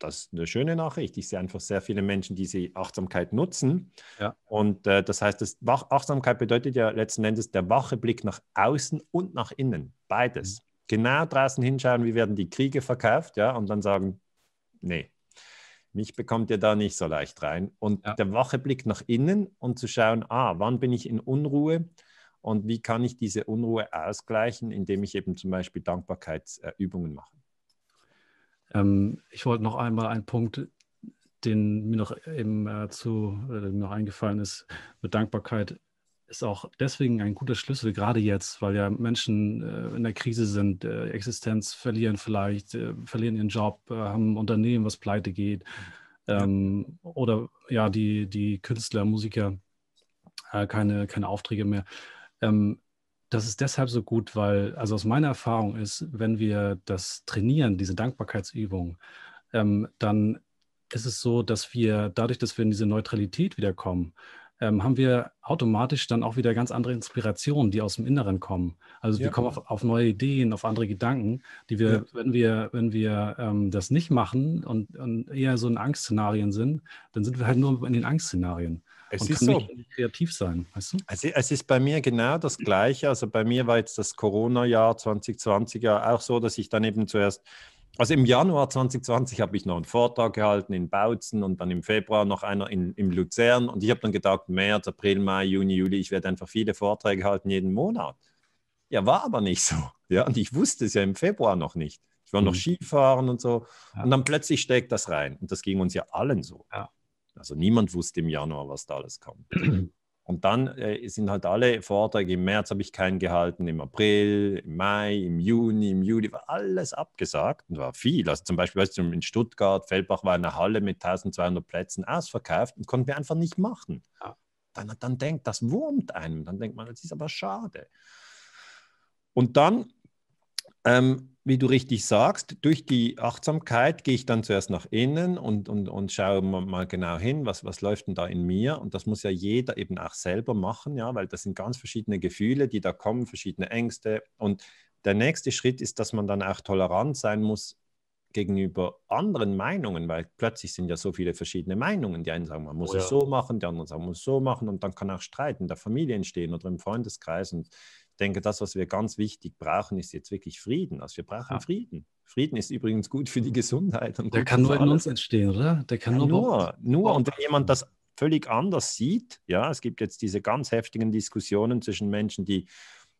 das ist eine schöne Nachricht. Ich sehe einfach sehr viele Menschen, die diese Achtsamkeit nutzen. Ja. Und äh, das heißt, das Wach Achtsamkeit bedeutet ja letzten Endes der wache Blick nach außen und nach innen. Beides. Mhm. Genau draußen hinschauen, wie werden die Kriege verkauft, ja, und dann sagen, nee, mich bekommt ihr da nicht so leicht rein. Und ja. der wache Blick nach innen und zu schauen, ah, wann bin ich in Unruhe und wie kann ich diese Unruhe ausgleichen, indem ich eben zum Beispiel Dankbarkeitsübungen mache. Ähm, ich wollte noch einmal einen Punkt, den mir noch eben äh, zu äh, noch eingefallen ist, mit Dankbarkeit ist auch deswegen ein guter Schlüssel, gerade jetzt, weil ja Menschen äh, in der Krise sind, äh, Existenz verlieren vielleicht, äh, verlieren ihren Job, äh, haben ein Unternehmen, was pleite geht. Ähm, ja. Oder ja, die, die Künstler, Musiker, äh, keine, keine Aufträge mehr. Ähm, das ist deshalb so gut, weil, also aus meiner Erfahrung ist, wenn wir das trainieren, diese Dankbarkeitsübung, ähm, dann ist es so, dass wir dadurch, dass wir in diese Neutralität wiederkommen, ähm, haben wir automatisch dann auch wieder ganz andere Inspirationen, die aus dem Inneren kommen. Also ja. wir kommen auf, auf, neue Ideen, auf andere Gedanken, die wir, ja. wenn wir, wenn wir ähm, das nicht machen und, und, eher so in Angstszenarien sind, dann sind wir halt nur in den Angstszenarien. Es und ist kann so. Nicht kreativ sein, weißt du? Es, es ist bei mir genau das Gleiche. Also bei mir war jetzt das Corona-Jahr 2020 ja auch so, dass ich dann eben zuerst also im Januar 2020 habe ich noch einen Vortrag gehalten in Bautzen und dann im Februar noch einer in, in Luzern. Und ich habe dann gedacht, März, April, Mai, Juni, Juli, ich werde einfach viele Vorträge halten jeden Monat. Ja, war aber nicht so. [laughs] Ja, und ich wusste es ja im Februar noch nicht. Ich war mhm. noch Skifahren und so. Ja. Und dann plötzlich steckt das rein. Und das ging uns ja allen so. Ja. Also niemand wusste im Januar, was da alles kommt. [clears throat] Und dann äh, sind halt alle Vorträge, im März habe ich keinen gehalten, im April, im Mai, im Juni, im Juli, war alles abgesagt und war viel. Also zum Beispiel weißt du, in Stuttgart, Feldbach war eine Halle mit 1200 Plätzen ausverkauft und konnten wir einfach nicht machen. Ja. Dann, dann denkt, das wurmt einem, dann denkt man, das ist aber schade. Und dann ähm, wie du richtig sagst, durch die Achtsamkeit gehe ich dann zuerst nach innen und, und, und schaue mal genau hin, was, was läuft denn da in mir. Und das muss ja jeder eben auch selber machen, ja, weil das sind ganz verschiedene Gefühle, die da kommen, verschiedene Ängste. Und der nächste Schritt ist, dass man dann auch tolerant sein muss gegenüber anderen Meinungen, weil plötzlich sind ja so viele verschiedene Meinungen. Die einen sagen, man muss oh ja. es so machen, die anderen sagen, man muss es so machen und dann kann auch Streit in der Familie entstehen oder im Freundeskreis und denke, das, was wir ganz wichtig brauchen, ist jetzt wirklich Frieden. Also wir brauchen ja. Frieden. Frieden ist übrigens gut für die Gesundheit. Und Der kann nur in uns entstehen, oder? Der kann ja, nur. Nur, nur. Und wenn jemand das völlig anders sieht, ja, es gibt jetzt diese ganz heftigen Diskussionen zwischen Menschen, die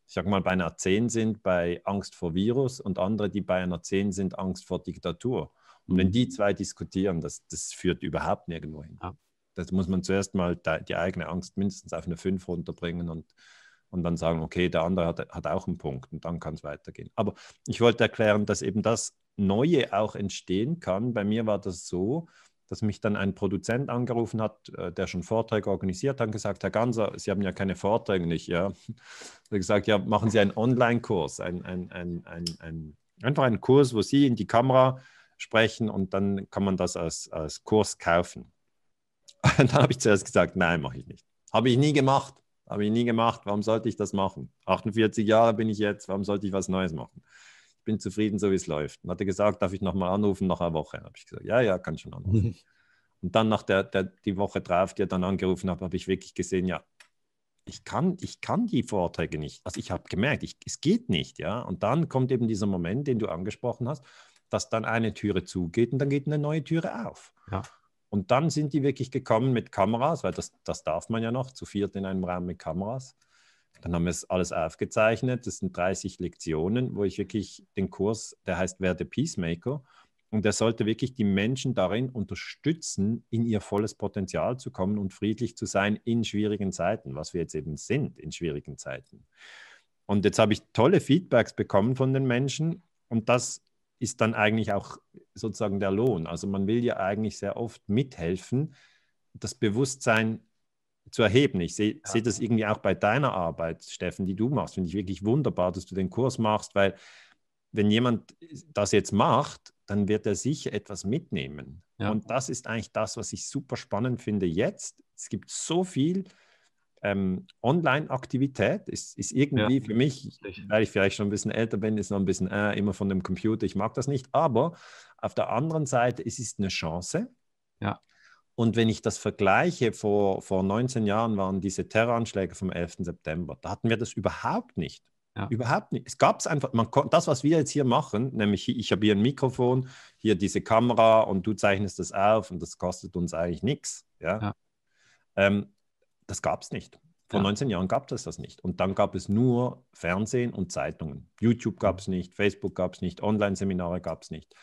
ich sag mal, bei einer 10 sind bei Angst vor Virus und andere, die bei einer 10 sind, Angst vor Diktatur. Und wenn die mhm. zwei diskutieren, das, das führt überhaupt nirgendwo hin. Ja. Das muss man zuerst mal die eigene Angst mindestens auf eine 5 runterbringen und und dann sagen, okay, der andere hat, hat auch einen Punkt und dann kann es weitergehen. Aber ich wollte erklären, dass eben das Neue auch entstehen kann. Bei mir war das so, dass mich dann ein Produzent angerufen hat, äh, der schon Vorträge organisiert hat, und gesagt, Herr Ganser, Sie haben ja keine Vorträge nicht, ja. [laughs] Er hat gesagt, ja, machen Sie einen Online-Kurs, ein, ein, ein, einfach einen Kurs, wo Sie in die Kamera sprechen und dann kann man das als, als Kurs kaufen. Und [laughs] dann habe ich zuerst gesagt, nein, mache ich nicht. Habe ich nie gemacht. Habe ich nie gemacht. Warum sollte ich das machen? 48 Jahre bin ich jetzt. Warum sollte ich was Neues machen? Ich bin zufrieden, so wie es läuft. Und hat er gesagt, darf ich nochmal anrufen nach einer Woche? Habe ich gesagt, ja, ja, kann schon anrufen. [laughs] Und dann nach der, der die Woche drauf, die er dann angerufen hat, habe ich wirklich gesehen, ja, ich kann, ich kann die Vorträge nicht. Also ich habe gemerkt, ich, es geht nicht, ja. Und dann kommt eben dieser Moment, den du angesprochen hast, dass dann eine Türe zugeht und dann geht eine neue Türe auf. Ja. Und dann sind die wirklich gekommen mit Kameras, weil das, das darf man ja noch, zu viert in einem Raum mit Kameras. Dann haben wir es alles aufgezeichnet. Das sind 30 Lektionen, wo ich wirklich den Kurs, der heißt Werde Peacemaker, und der sollte wirklich die Menschen darin unterstützen, in ihr volles Potenzial zu kommen und friedlich zu sein in schwierigen Zeiten, was wir jetzt eben sind in schwierigen Zeiten. Und jetzt habe ich tolle Feedbacks bekommen von den Menschen und das ist dann eigentlich auch sozusagen der Lohn. Also man will ja eigentlich sehr oft mithelfen, das Bewusstsein zu erheben. Ich sehe ja. seh das irgendwie auch bei deiner Arbeit, Steffen, die du machst. Finde ich wirklich wunderbar, dass du den Kurs machst, weil wenn jemand das jetzt macht, dann wird er sicher etwas mitnehmen. Ja. Und das ist eigentlich das, was ich super spannend finde jetzt. Es gibt so viel, ähm, Online-Aktivität ist, ist irgendwie ja, für mich, richtig. weil ich vielleicht schon ein bisschen älter bin, ist noch ein bisschen äh, immer von dem Computer, ich mag das nicht. Aber auf der anderen Seite, es ist eine Chance. Ja. Und wenn ich das vergleiche, vor, vor 19 Jahren waren diese Terroranschläge vom 11. September, da hatten wir das überhaupt nicht. Ja. Überhaupt nicht. Es gab es einfach, man das, was wir jetzt hier machen, nämlich ich habe hier ein Mikrofon, hier diese Kamera und du zeichnest das auf und das kostet uns eigentlich nichts. Ja? ja. Ähm, das gab es nicht. Vor ja. 19 Jahren gab es das nicht. Und dann gab es nur Fernsehen und Zeitungen. YouTube gab es mhm. nicht, Facebook gab es nicht, Online-Seminare gab es nicht.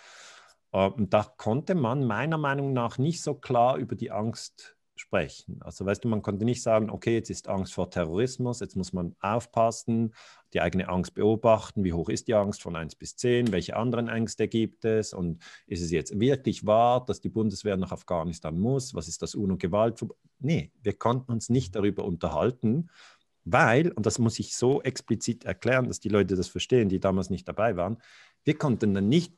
Äh, und da konnte man meiner Meinung nach nicht so klar über die Angst sprechen. Also weißt du, man konnte nicht sagen, okay, jetzt ist Angst vor Terrorismus, jetzt muss man aufpassen, die eigene Angst beobachten, wie hoch ist die Angst von 1 bis 10, welche anderen Ängste gibt es und ist es jetzt wirklich wahr, dass die Bundeswehr nach Afghanistan muss, was ist das uno gewalt Nee, wir konnten uns nicht darüber unterhalten, weil, und das muss ich so explizit erklären, dass die Leute das verstehen, die damals nicht dabei waren, wir konnten dann nicht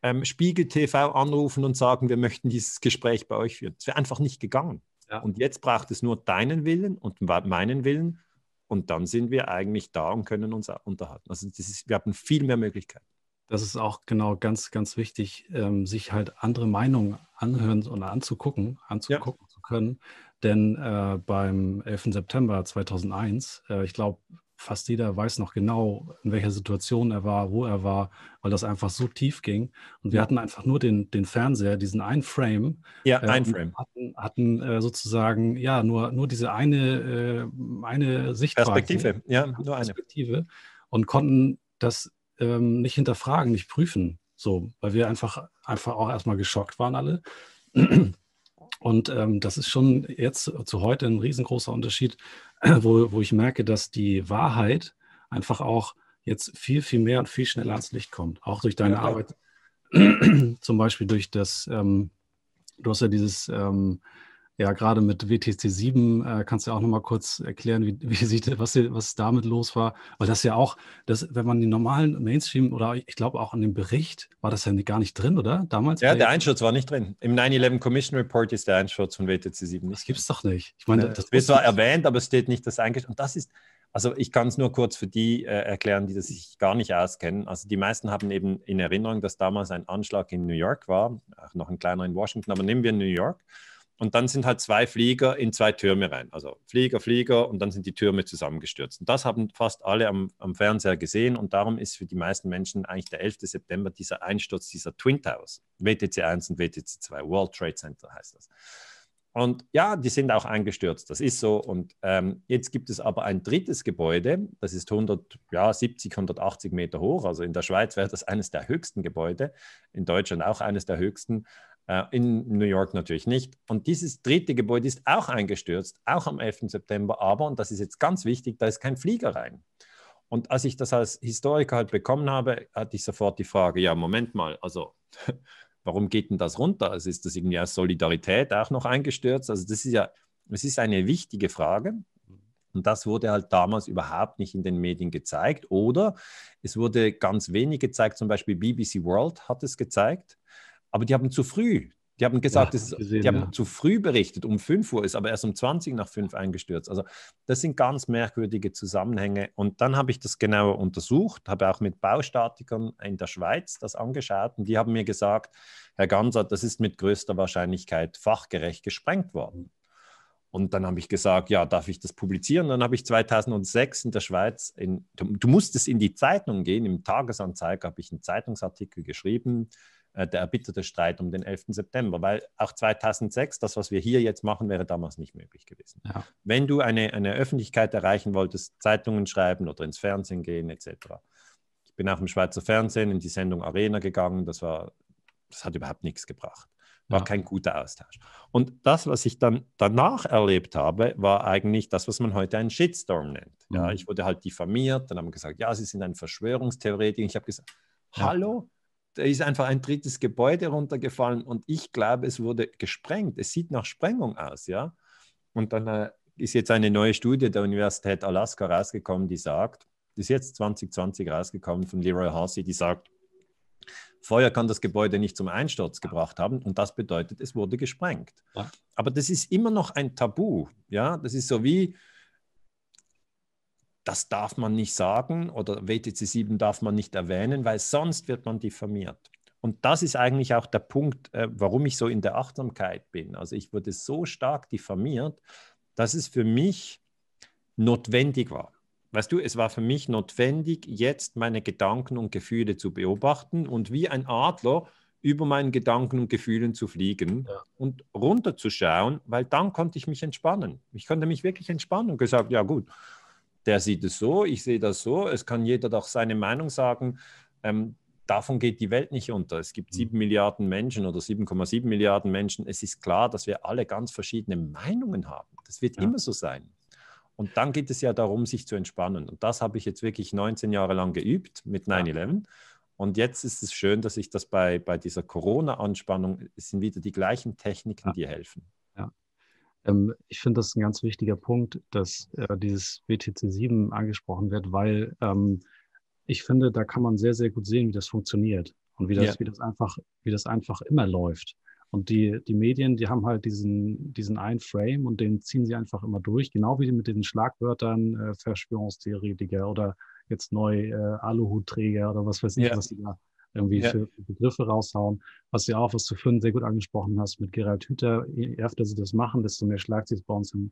ähm, Spiegel TV anrufen und sagen, wir möchten dieses Gespräch bei euch führen. Es wäre einfach nicht gegangen. Ja. Und jetzt braucht es nur deinen Willen und meinen Willen. Und dann sind wir eigentlich da und können uns unterhalten. Also ist, wir haben viel mehr Möglichkeiten. Das ist auch genau ganz, ganz wichtig, ähm, sich halt andere Meinungen anhören und anzugucken, anzugucken ja. zu können. Denn äh, beim 11. September 2001, äh, ich glaube, fast jeder weiß noch genau, in welcher Situation er war, wo er war, weil das einfach so tief ging. Und wir hatten einfach nur den, den Fernseher, diesen einen Frame. Ja, äh, ein Frame. Hatten, hatten äh, sozusagen, ja, nur, nur diese eine, äh, eine Sichtweise. Perspektive, ja, genau, nur eine. Perspektive. Und konnten das ähm, nicht hinterfragen, nicht prüfen. So, weil wir einfach, einfach auch erstmal geschockt waren alle. Und ähm, das ist schon jetzt zu heute ein riesengroßer Unterschied, [clears throat] wo, wo ich merke, dass die Wahrheit einfach auch jetzt viel, viel mehr und viel schneller ans Licht kommt. Auch durch deine ja. Arbeit, [clears throat] zum Beispiel durch das, ähm, du hast ja dieses ähm, ja, gerade mit WTC 7 äh, kannst du auch nochmal kurz erklären, wie, wie sieht, was, was damit los war. Weil das ja auch, das, wenn man den normalen Mainstream oder ich glaube auch an dem Bericht, war das ja gar nicht drin, oder? Damals? Ja, der Einsturz war nicht drin. Im 9-11 Commission Report ist der Einsturz von WTC 7 nicht. Das gibt es doch nicht. Ich meine, ja, ne, das wird zwar erwähnt, aber es steht nicht, dass eigentlich. Und das ist, also ich kann es nur kurz für die äh, erklären, die das sich gar nicht auskennen. Also die meisten haben eben in Erinnerung, dass damals ein Anschlag in New York war, auch noch ein kleiner in Washington, aber nehmen wir New York. Und dann sind halt zwei Flieger in zwei Türme rein. Also Flieger, Flieger und dann sind die Türme zusammengestürzt. Und das haben fast alle am, am Fernseher gesehen. Und darum ist für die meisten Menschen eigentlich der 11. September dieser Einsturz dieser Twin Towers, WTC 1 und WTC 2, World Trade Center heißt das. Und ja, die sind auch eingestürzt, das ist so. Und ähm, jetzt gibt es aber ein drittes Gebäude, das ist 170, ja, 180 Meter hoch. Also in der Schweiz wäre das eines der höchsten Gebäude, in Deutschland auch eines der höchsten. Äh, in New York natürlich nicht. Und dieses dritte Gebäude ist auch eingestürzt, auch am 11. September, aber, und das ist jetzt ganz wichtig, da ist kein Flieger rein. Und als ich das als Historiker halt bekommen habe, hatte ich sofort die Frage, ja, Moment mal, also [laughs] warum geht denn das runter? Also ist das irgendwie aus Solidarität auch noch eingestürzt? Also das ist ja, es ist eine wichtige Frage. Und das wurde halt damals überhaupt nicht in den Medien gezeigt. Oder es wurde ganz wenig gezeigt, zum Beispiel BBC World hat es gezeigt. Aber die haben zu früh. Die haben gesagt, ja, gesehen, die haben ja. zu früh berichtet, um 5 Uhr ist aber erst um 20 nach 5 eingestürzt. Also das sind ganz merkwürdige Zusammenhänge. Und dann habe ich das genauer untersucht, habe auch mit Baustatikern in der Schweiz das angeschaut und die haben mir gesagt, Herr Ganser, das ist mit größter Wahrscheinlichkeit fachgerecht gesprengt worden. Und dann habe ich gesagt, ja, darf ich das publizieren? dann habe ich 2006 in der Schweiz, in, du, du musstest in die Zeitung gehen, im Tagesanzeiger habe ich einen Zeitungsartikel geschrieben, äh, der erbitterte Streit um den 11. September, weil auch 2006, das, was wir hier jetzt machen, wäre damals nicht möglich gewesen. Ja. Wenn du eine, eine Öffentlichkeit erreichen wolltest, Zeitungen schreiben oder ins Fernsehen gehen etc. Ich bin auch im Schweizer Fernsehen in die Sendung Arena gegangen, das, war, das hat überhaupt nichts gebracht. War ja. kein guter Austausch. Und das, was ich dann danach erlebt habe, war eigentlich das, was man heute einen Shitstorm nennt. Ja, mhm. ich wurde halt diffamiert, dann haben wir gesagt, ja, Sie sind ein Verschwörungstheoretiker. Ich habe gesagt, hallo, da ist einfach ein drittes Gebäude runtergefallen und ich glaube, es wurde gesprengt. Es sieht nach Sprengung aus, ja. Und dann äh, ist jetzt eine neue Studie der Universität Alaska rausgekommen, die sagt, das ist jetzt 2020 rausgekommen von Leroy Halsey, die sagt, Feuer kann das Gebäude nicht zum Einsturz gebracht haben und das bedeutet, es wurde gesprengt. Ja. Aber das ist immer noch ein Tabu, ja. Das ist so wie das darf man nicht sagen oder WTC 7 darf man nicht erwähnen, weil sonst wird man diffamiert. Und das ist eigentlich auch der Punkt, äh, warum ich so in der Achtsamkeit bin. Also ich wurde so stark diffamiert, dass es für mich notwendig war. Weißt du, es war für mich notwendig, jetzt meine Gedanken und Gefühle zu beobachten und wie ein Adler über meinen Gedanken und Gefühlen zu fliegen ja. und runterzuschauen, weil dann konnte ich mich entspannen. Ich konnte mich wirklich entspannen und gesagt, ja gut, der sieht es so, ich sehe das so. Es kann jeder doch seine Meinung sagen. Ähm, davon geht die Welt nicht unter. Es gibt hm. sieben Milliarden Menschen oder 7,7 Milliarden Menschen. Es ist klar, dass wir alle ganz verschiedene Meinungen haben. Das wird ja. immer so sein. Und dann geht es ja darum, sich zu entspannen. Und das habe ich jetzt wirklich 19 Jahre lang geübt mit 9-11. Und jetzt ist es schön, dass ich das bei, bei dieser Corona-Anspannung, es sind wieder die gleichen Techniken, die helfen. Ja. Ähm, ich finde das ein ganz wichtiger Punkt, dass äh, dieses WTC 7 angesprochen wird, weil ähm, ich finde, da kann man sehr, sehr gut sehen, wie das funktioniert und wie das, ja. wie das einfach, wie das einfach immer läuft. Und die, die Medien, die haben halt diesen, diesen einen Frame und den ziehen sie einfach immer durch, genau wie mit den Schlagwörtern äh, Verschwörungstheoretiker oder jetzt neu äh, Aluhutträger oder was weiß ich, ja. was die da irgendwie ja. für Begriffe raushauen. Was ja auch, was du vorhin sehr gut angesprochen hast mit Gerald Hüther je öfter sie das machen, desto mehr schlagt sie es bei uns im,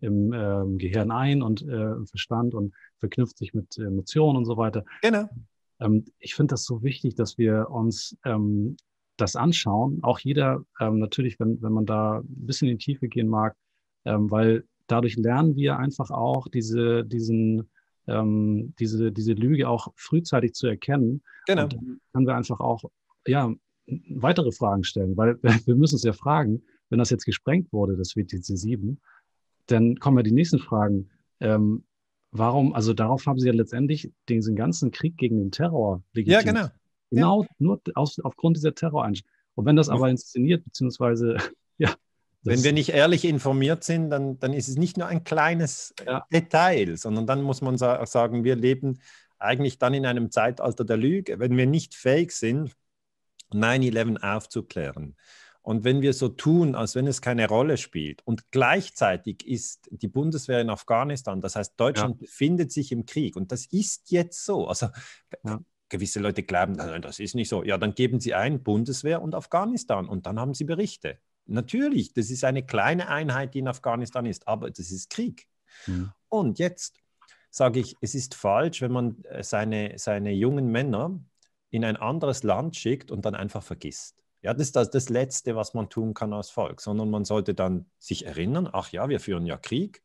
im ähm, Gehirn ein und äh, im Verstand und verknüpft sich mit äh, Emotionen und so weiter. Genau. Ähm, ich finde das so wichtig, dass wir uns ähm, das anschauen. Auch jeder, ähm, natürlich, wenn, wenn man da ein bisschen in die Tiefe gehen mag, ähm, weil dadurch lernen wir einfach auch diese, diesen, ähm, diese, diese Lüge auch frühzeitig zu erkennen. Genau. Und dann können wir einfach auch ja, weitere Fragen stellen, weil [laughs] wir müssen es ja fragen, wenn das jetzt gesprengt wurde, das WTC 7, dann kommen ja die nächsten Fragen. Ähm, warum, also darauf haben sie ja letztendlich diesen ganzen Krieg gegen den Terror legitimiert. Ja, genau. Genau, ja. nur aus, aufgrund dieser Terror. Und wenn das aber inszeniert, beziehungsweise [laughs] ja, wenn wir nicht ehrlich informiert sind, dann, dann ist es nicht nur ein kleines ja. Detail, sondern dann muss man sagen, wir leben eigentlich dann in einem Zeitalter der Lüge, wenn wir nicht fähig sind, 9-11 aufzuklären. Und wenn wir so tun, als wenn es keine Rolle spielt und gleichzeitig ist die Bundeswehr in Afghanistan, das heißt, Deutschland ja. befindet sich im Krieg und das ist jetzt so. Also ja. gewisse Leute glauben, nein, das ist nicht so. Ja, dann geben sie ein Bundeswehr und Afghanistan und dann haben sie Berichte. Natürlich, das ist eine kleine Einheit, die in Afghanistan ist, aber das ist Krieg. Mhm. Und jetzt sage ich, es ist falsch, wenn man äh, seine, seine jungen Männer in ein anderes Land schickt und dann einfach vergisst. Ja, das ist das, das Letzte, was man tun kann als Volk, sondern man sollte dann sich erinnern, ach ja, wir führen ja Krieg.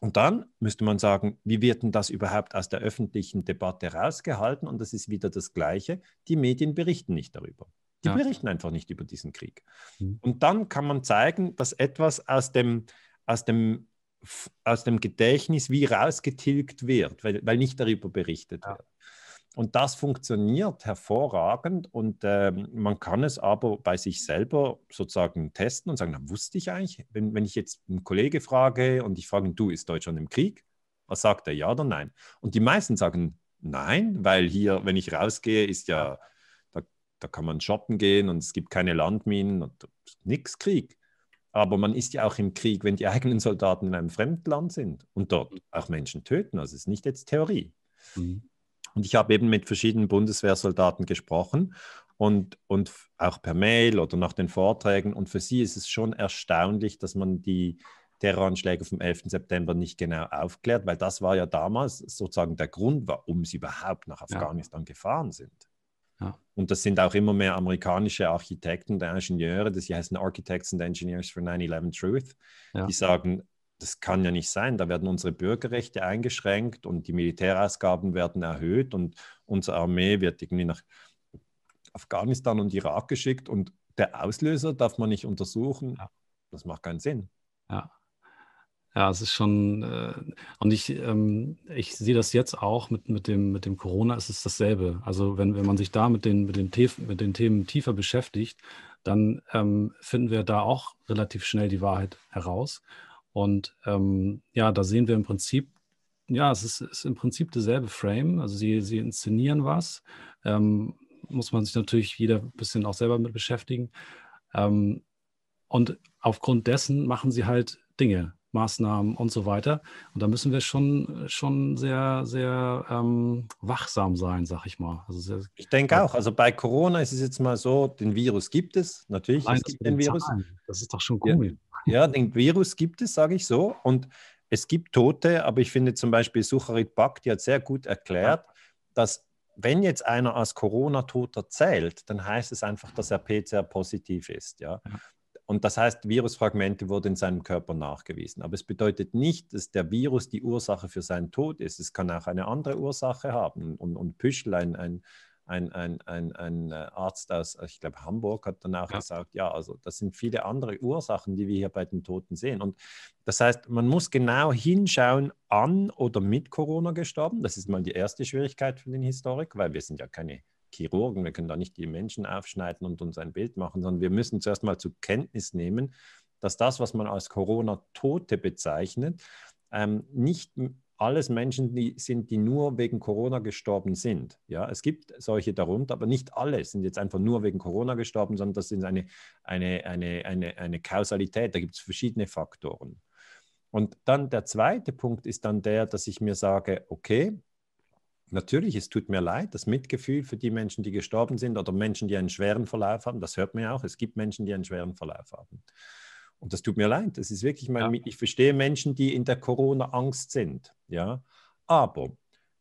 Und dann müsste man sagen, wie wird denn das überhaupt aus der öffentlichen Debatte rausgehalten? Und das ist wieder das Gleiche, die Medien berichten nicht darüber. Die ja. berichten einfach nicht über diesen Krieg. Mhm. Und dann kann man zeigen, dass etwas aus dem, aus dem, aus dem Gedächtnis wie rausgetilgt wird, weil, weil nicht darüber berichtet ja. wird. Und das funktioniert hervorragend und äh, man kann es aber bei sich selber sozusagen testen und sagen, na, wusste ich eigentlich, wenn, wenn ich jetzt einen Kollege frage und ich frage du, ist Deutschland im Krieg? Was sagt er, ja oder nein? Und die meisten sagen nein, weil hier, wenn ich rausgehe, ist ja da kann man shoppen gehen und es gibt keine Landminen und nichts Krieg. Aber man ist ja auch im Krieg, wenn die [laughs] eigenen Soldaten in einem Fremdland sind und dort mhm. auch Menschen töten. Also es ist nicht jetzt Theorie. Mhm. Und ich habe eben mit verschiedenen Bundeswehrsoldaten gesprochen und, und auch per Mail oder nach den Vorträgen. Und für sie ist es schon erstaunlich, dass man die Terroranschläge vom 11. September nicht genau aufklärt, weil das war ja damals sozusagen der Grund, warum sie überhaupt nach Afghanistan ja. gefahren sind. Und das sind auch immer mehr amerikanische Architekten und Ingenieure, das heißen Architects and Engineers for 9-11 Truth, ja. die sagen, das kann ja nicht sein, da werden unsere Bürgerrechte eingeschränkt und die Militärausgaben werden erhöht und unsere Armee wird irgendwie nach Afghanistan und Irak geschickt und der Auslöser darf man nicht untersuchen. Ja. Das macht keinen Sinn. Ja. Ja, es ist schon, äh, und ich, ähm, ich sehe das jetzt auch mit, mit, dem, mit dem Corona, es ist dasselbe. Also wenn, wenn man sich da mit den, mit, den mit den Themen tiefer beschäftigt, dann ähm, finden wir da auch relativ schnell die Wahrheit heraus. Und ähm, ja, da sehen wir im Prinzip, ja, es ist, ist im Prinzip dasselbe Frame. Also sie, sie inszenieren was. Ähm, muss man sich natürlich jeder ein bisschen auch selber mit beschäftigen. Ähm, und aufgrund dessen machen sie halt Dinge. Maßnahmen und so weiter. Und da müssen wir schon, schon sehr, sehr ähm, wachsam sein, sag ich mal. Also sehr, ich denke auch. Also bei Corona ist es jetzt mal so, den Virus gibt es, natürlich. Nein, es gibt den Virus. Das ist doch schon komisch. Ja, ja, den Virus gibt es, sage ich so. Und es gibt Tote, aber ich finde zum Beispiel Sucharit Bhakti hat sehr gut erklärt, ja. dass wenn jetzt einer als Corona-Toter zählt, dann heißt es einfach, dass er PCR-positiv ist. Ja? ja. Und das heißt, Virusfragmente wurden in seinem Körper nachgewiesen. Aber es bedeutet nicht, dass der Virus die Ursache für seinen Tod ist. Es kann auch eine andere Ursache haben. Und, und Püschel, ein, ein, ein, ein, ein, ein äh, Arzt aus, ich glaube, Hamburg hat danach ja. gesagt, ja, also das sind viele andere Ursachen, die wir hier bei den Toten sehen. Und das heißt, man muss genau hinschauen, an oder mit Corona gestorben. Das ist mal die erste Schwierigkeit für den Historiker, weil wir sind ja keine Chirurgen, wir können da nicht die Menschen aufschneiden und uns ein Bild machen, sondern wir müssen zuerst mal zur Kenntnis nehmen, dass das, was man als Corona-Tote bezeichnet, ähm, nicht alles Menschen die sind, die nur wegen Corona gestorben sind. Ja, es gibt solche darunter, aber nicht alle sind jetzt einfach nur wegen Corona gestorben, sondern das ist eine, eine, eine, eine, eine Kausalität, da gibt es verschiedene Faktoren. Und dann der zweite Punkt ist dann der, dass ich mir sage, okay, natürlich, es tut mir leid, das Mitgefühl für die Menschen, die gestorben sind oder Menschen, die einen schweren Verlauf haben, das hört man ja auch, es gibt Menschen, die einen schweren Verlauf haben. Und das tut mir leid, das ist wirklich mein, ja. ich verstehe Menschen, die in der Corona-Angst sind, ja. Aber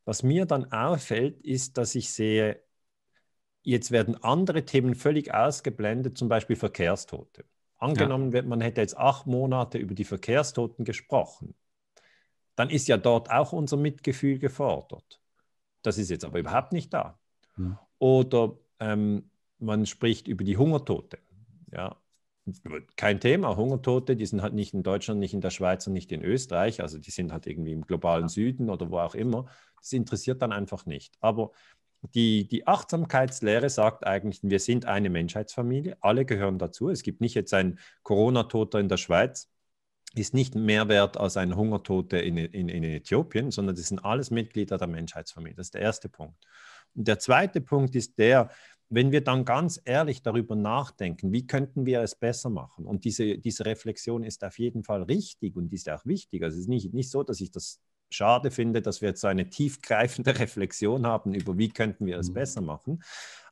was mir dann auffällt, ist, dass ich sehe, jetzt werden andere Themen völlig ausgeblendet, zum Beispiel Verkehrstote. Angenommen, ja. man hätte jetzt acht Monate über die Verkehrstoten gesprochen, dann ist ja dort auch unser Mitgefühl gefordert. Das ist jetzt aber überhaupt nicht da. Mhm. Oder ähm, man spricht über die Hungertote. Ja, kein Thema. Hungertote, die sind halt nicht in Deutschland, nicht in der Schweiz und nicht in Österreich. Also die sind halt irgendwie im globalen Süden oder wo auch immer. Das interessiert dann einfach nicht. Aber die, die Achtsamkeitslehre sagt eigentlich, wir sind eine Menschheitsfamilie, alle gehören dazu. Es gibt nicht jetzt einen Corona-Toter in der Schweiz ist nicht mehr wert als ein Hungertote in, in, in Äthiopien, sondern das sind alles Mitglieder der Menschheitsfamilie. Das ist der erste Punkt. Und der zweite Punkt ist der, wenn wir dann ganz ehrlich darüber nachdenken, wie könnten wir es besser machen? Und diese, diese Reflexion ist auf jeden Fall richtig und ist auch wichtig. Also es ist nicht, nicht so, dass ich das schade finde, dass wir jetzt so eine tiefgreifende [laughs] Reflexion haben über, wie könnten wir es mhm. besser machen.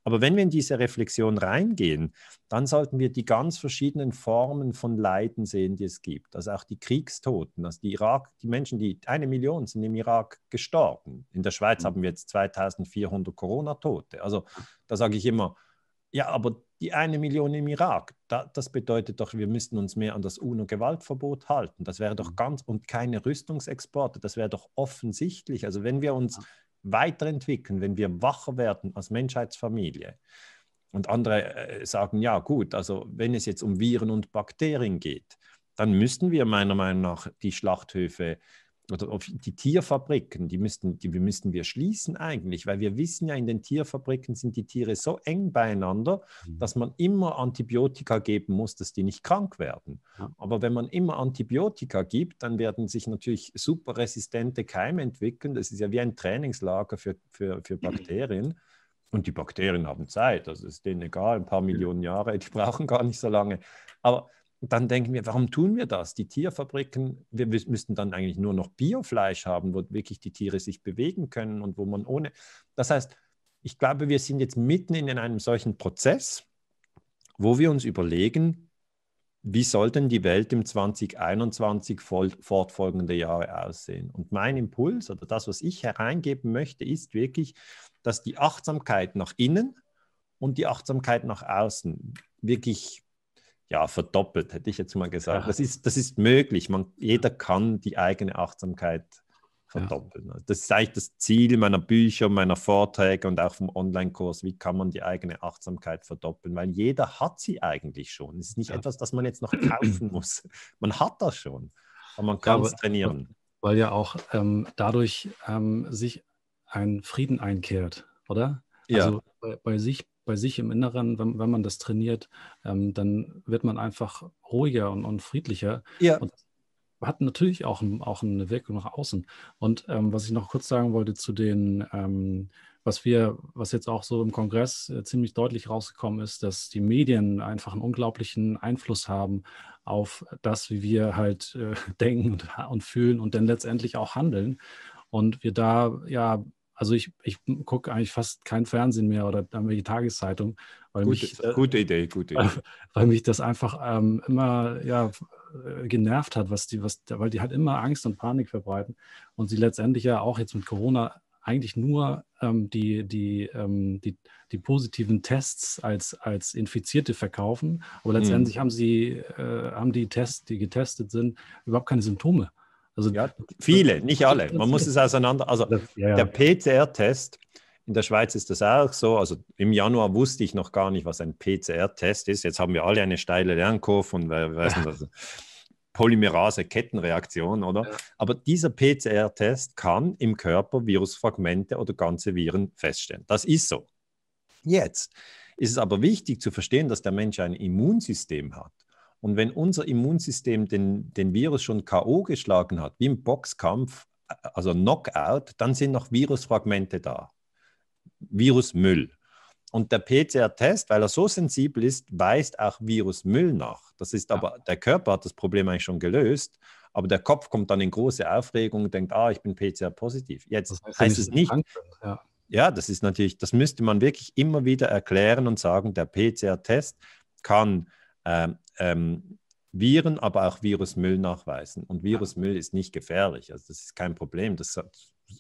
Aber wenn wir in diese Reflexion reingehen, dann sollten wir die ganz verschiedenen Formen von Leiden sehen, die es gibt. Also auch die Kriegstoten, also die Irak, die Menschen, die eine Million sind im Irak gestorben. In der Schweiz mhm. haben wir jetzt 2400 Corona-Tote. Also da sage ich immer, ja, aber die eine Million im Irak, da, das bedeutet doch, wir müssten uns mehr an das UNO-Gewaltverbot halten. Das wäre doch mhm. ganz und keine Rüstungsexporte, das wäre doch offensichtlich. Also wenn wir uns weiterentwickeln, wenn wir wacher werden als Menschheitsfamilie, und andere äh, sagen, ja gut, also wenn es jetzt um Viren und Bakterien geht, dann müssten wir meiner Meinung nach die Schlachthöfe oder auf die Tierfabriken, die müssten, die, müssten wir schließen eigentlich, weil wir wissen ja, in den Tierfabriken sind die Tiere so eng beieinander, mhm. dass man immer Antibiotika geben muss, dass die nicht krank werden. Aber wenn man immer Antibiotika gibt, dann werden sich natürlich superresistente Keime entwickeln. Das ist ja wie ein Trainingslager für, für, für mhm. Bakterien. Und die Bakterien haben Zeit, das also ist denen egal, ein paar Millionen Jahre, die [laughs] brauchen gar nicht so lange. Aber dann denken wir, warum tun wir das? Die Tierfabriken, wir müssten dann eigentlich nur noch Biofleisch haben, wo wirklich die Tiere sich bewegen können und wo man ohne. Das heißt, ich glaube, wir sind jetzt mitten in einem solchen Prozess, wo wir uns überlegen, wie soll denn die Welt im 2021 fortfolgende Jahre aussehen? Und mein Impuls oder das, was ich hereingeben möchte, ist wirklich, dass die Achtsamkeit nach innen und die Achtsamkeit nach außen wirklich ja, verdoppelt, hätte ich jetzt mal gesagt. Ja. Das, ist, das ist möglich. Man, jeder kann die eigene Achtsamkeit verdoppeln. Ja. Also das ist eigentlich das Ziel meiner Bücher, meiner Vorträge und auch vom Online-Kurs. Wie kann man die eigene Achtsamkeit verdoppeln? Weil jeder hat sie eigentlich schon. Es ist nicht ja. etwas, das man jetzt noch kaufen [clears throat] muss. Man hat das schon, aber man kann es trainieren. Weil ja auch ähm, dadurch ähm, sich ein Frieden einkehrt, oder? Ja. Also bei, bei sich bei sich im Inneren, wenn, wenn man das trainiert, ähm, dann wird man einfach ruhiger und, und friedlicher. Ja. Und hat natürlich auch, auch eine Wirkung nach außen. Und ähm, was ich noch kurz sagen wollte zu den, ähm, was wir, was jetzt auch so im Kongress äh, ziemlich deutlich rausgekommen ist, dass die Medien einfach einen unglaublichen Einfluss haben auf das, wie wir halt äh, [laughs] denken und, und fühlen und dann letztendlich auch handeln. Und wir da ja also ich, ich gucke eigentlich fast kein Fernsehen mehr oder irgendwelche Tageszeitung. Weil gute, mich, äh, gute Idee, gute Idee. Weil mich das einfach ähm, immer ja, äh, genervt hat, was die, was, weil die halt immer Angst und Panik verbreiten und sie letztendlich ja auch jetzt mit Corona eigentlich nur ähm, die, die, ähm, die, die, positiven Tests als, als Infizierte verkaufen, aber mhm. letztendlich mhm. haben sie äh, haben die Tests, die getestet sind, überhaupt keine Symptome. Also ja, viele, nicht alle. Man muss es auseinander. Also das, ja, der PCR-Test in der Schweiz ist das auch so. Also im Januar wusste ich noch gar nicht, was ein PCR-Test ist. Jetzt haben wir alle eine steile Lernkurve und wer weiß nicht, also [laughs] Polymerase-Kettenreaktion, oder? Ja. Aber dieser PCR-Test kann im Körper Virusfragmente oder ganze Viren feststellen. Das ist so. Jetzt ist es aber wichtig zu verstehen, dass der Mensch ein Immunsystem hat. Und wenn unser Immunsystem den, den Virus schon K.O. geschlagen hat, wie im Boxkampf, also Knockout, dann sind noch Virusfragmente da. Virusmüll. Und der PCR-Test, weil er so sensibel ist, weist auch Virusmüll nach. Das ist aber, ja. der Körper hat das Problem eigentlich schon gelöst, aber der Kopf kommt dann in große Aufregung und denkt, ah, ich bin PCR-positiv. Jetzt das heißt, heißt es nicht. ja. das ist natürlich, das müsste man wirklich immer wieder erklären und sagen, der PCR-Test kann ähm, ähm, Viren, aber auch Virusmüll nachweisen. Und Virusmüll ist nicht gefährlich. Also das ist kein Problem. Das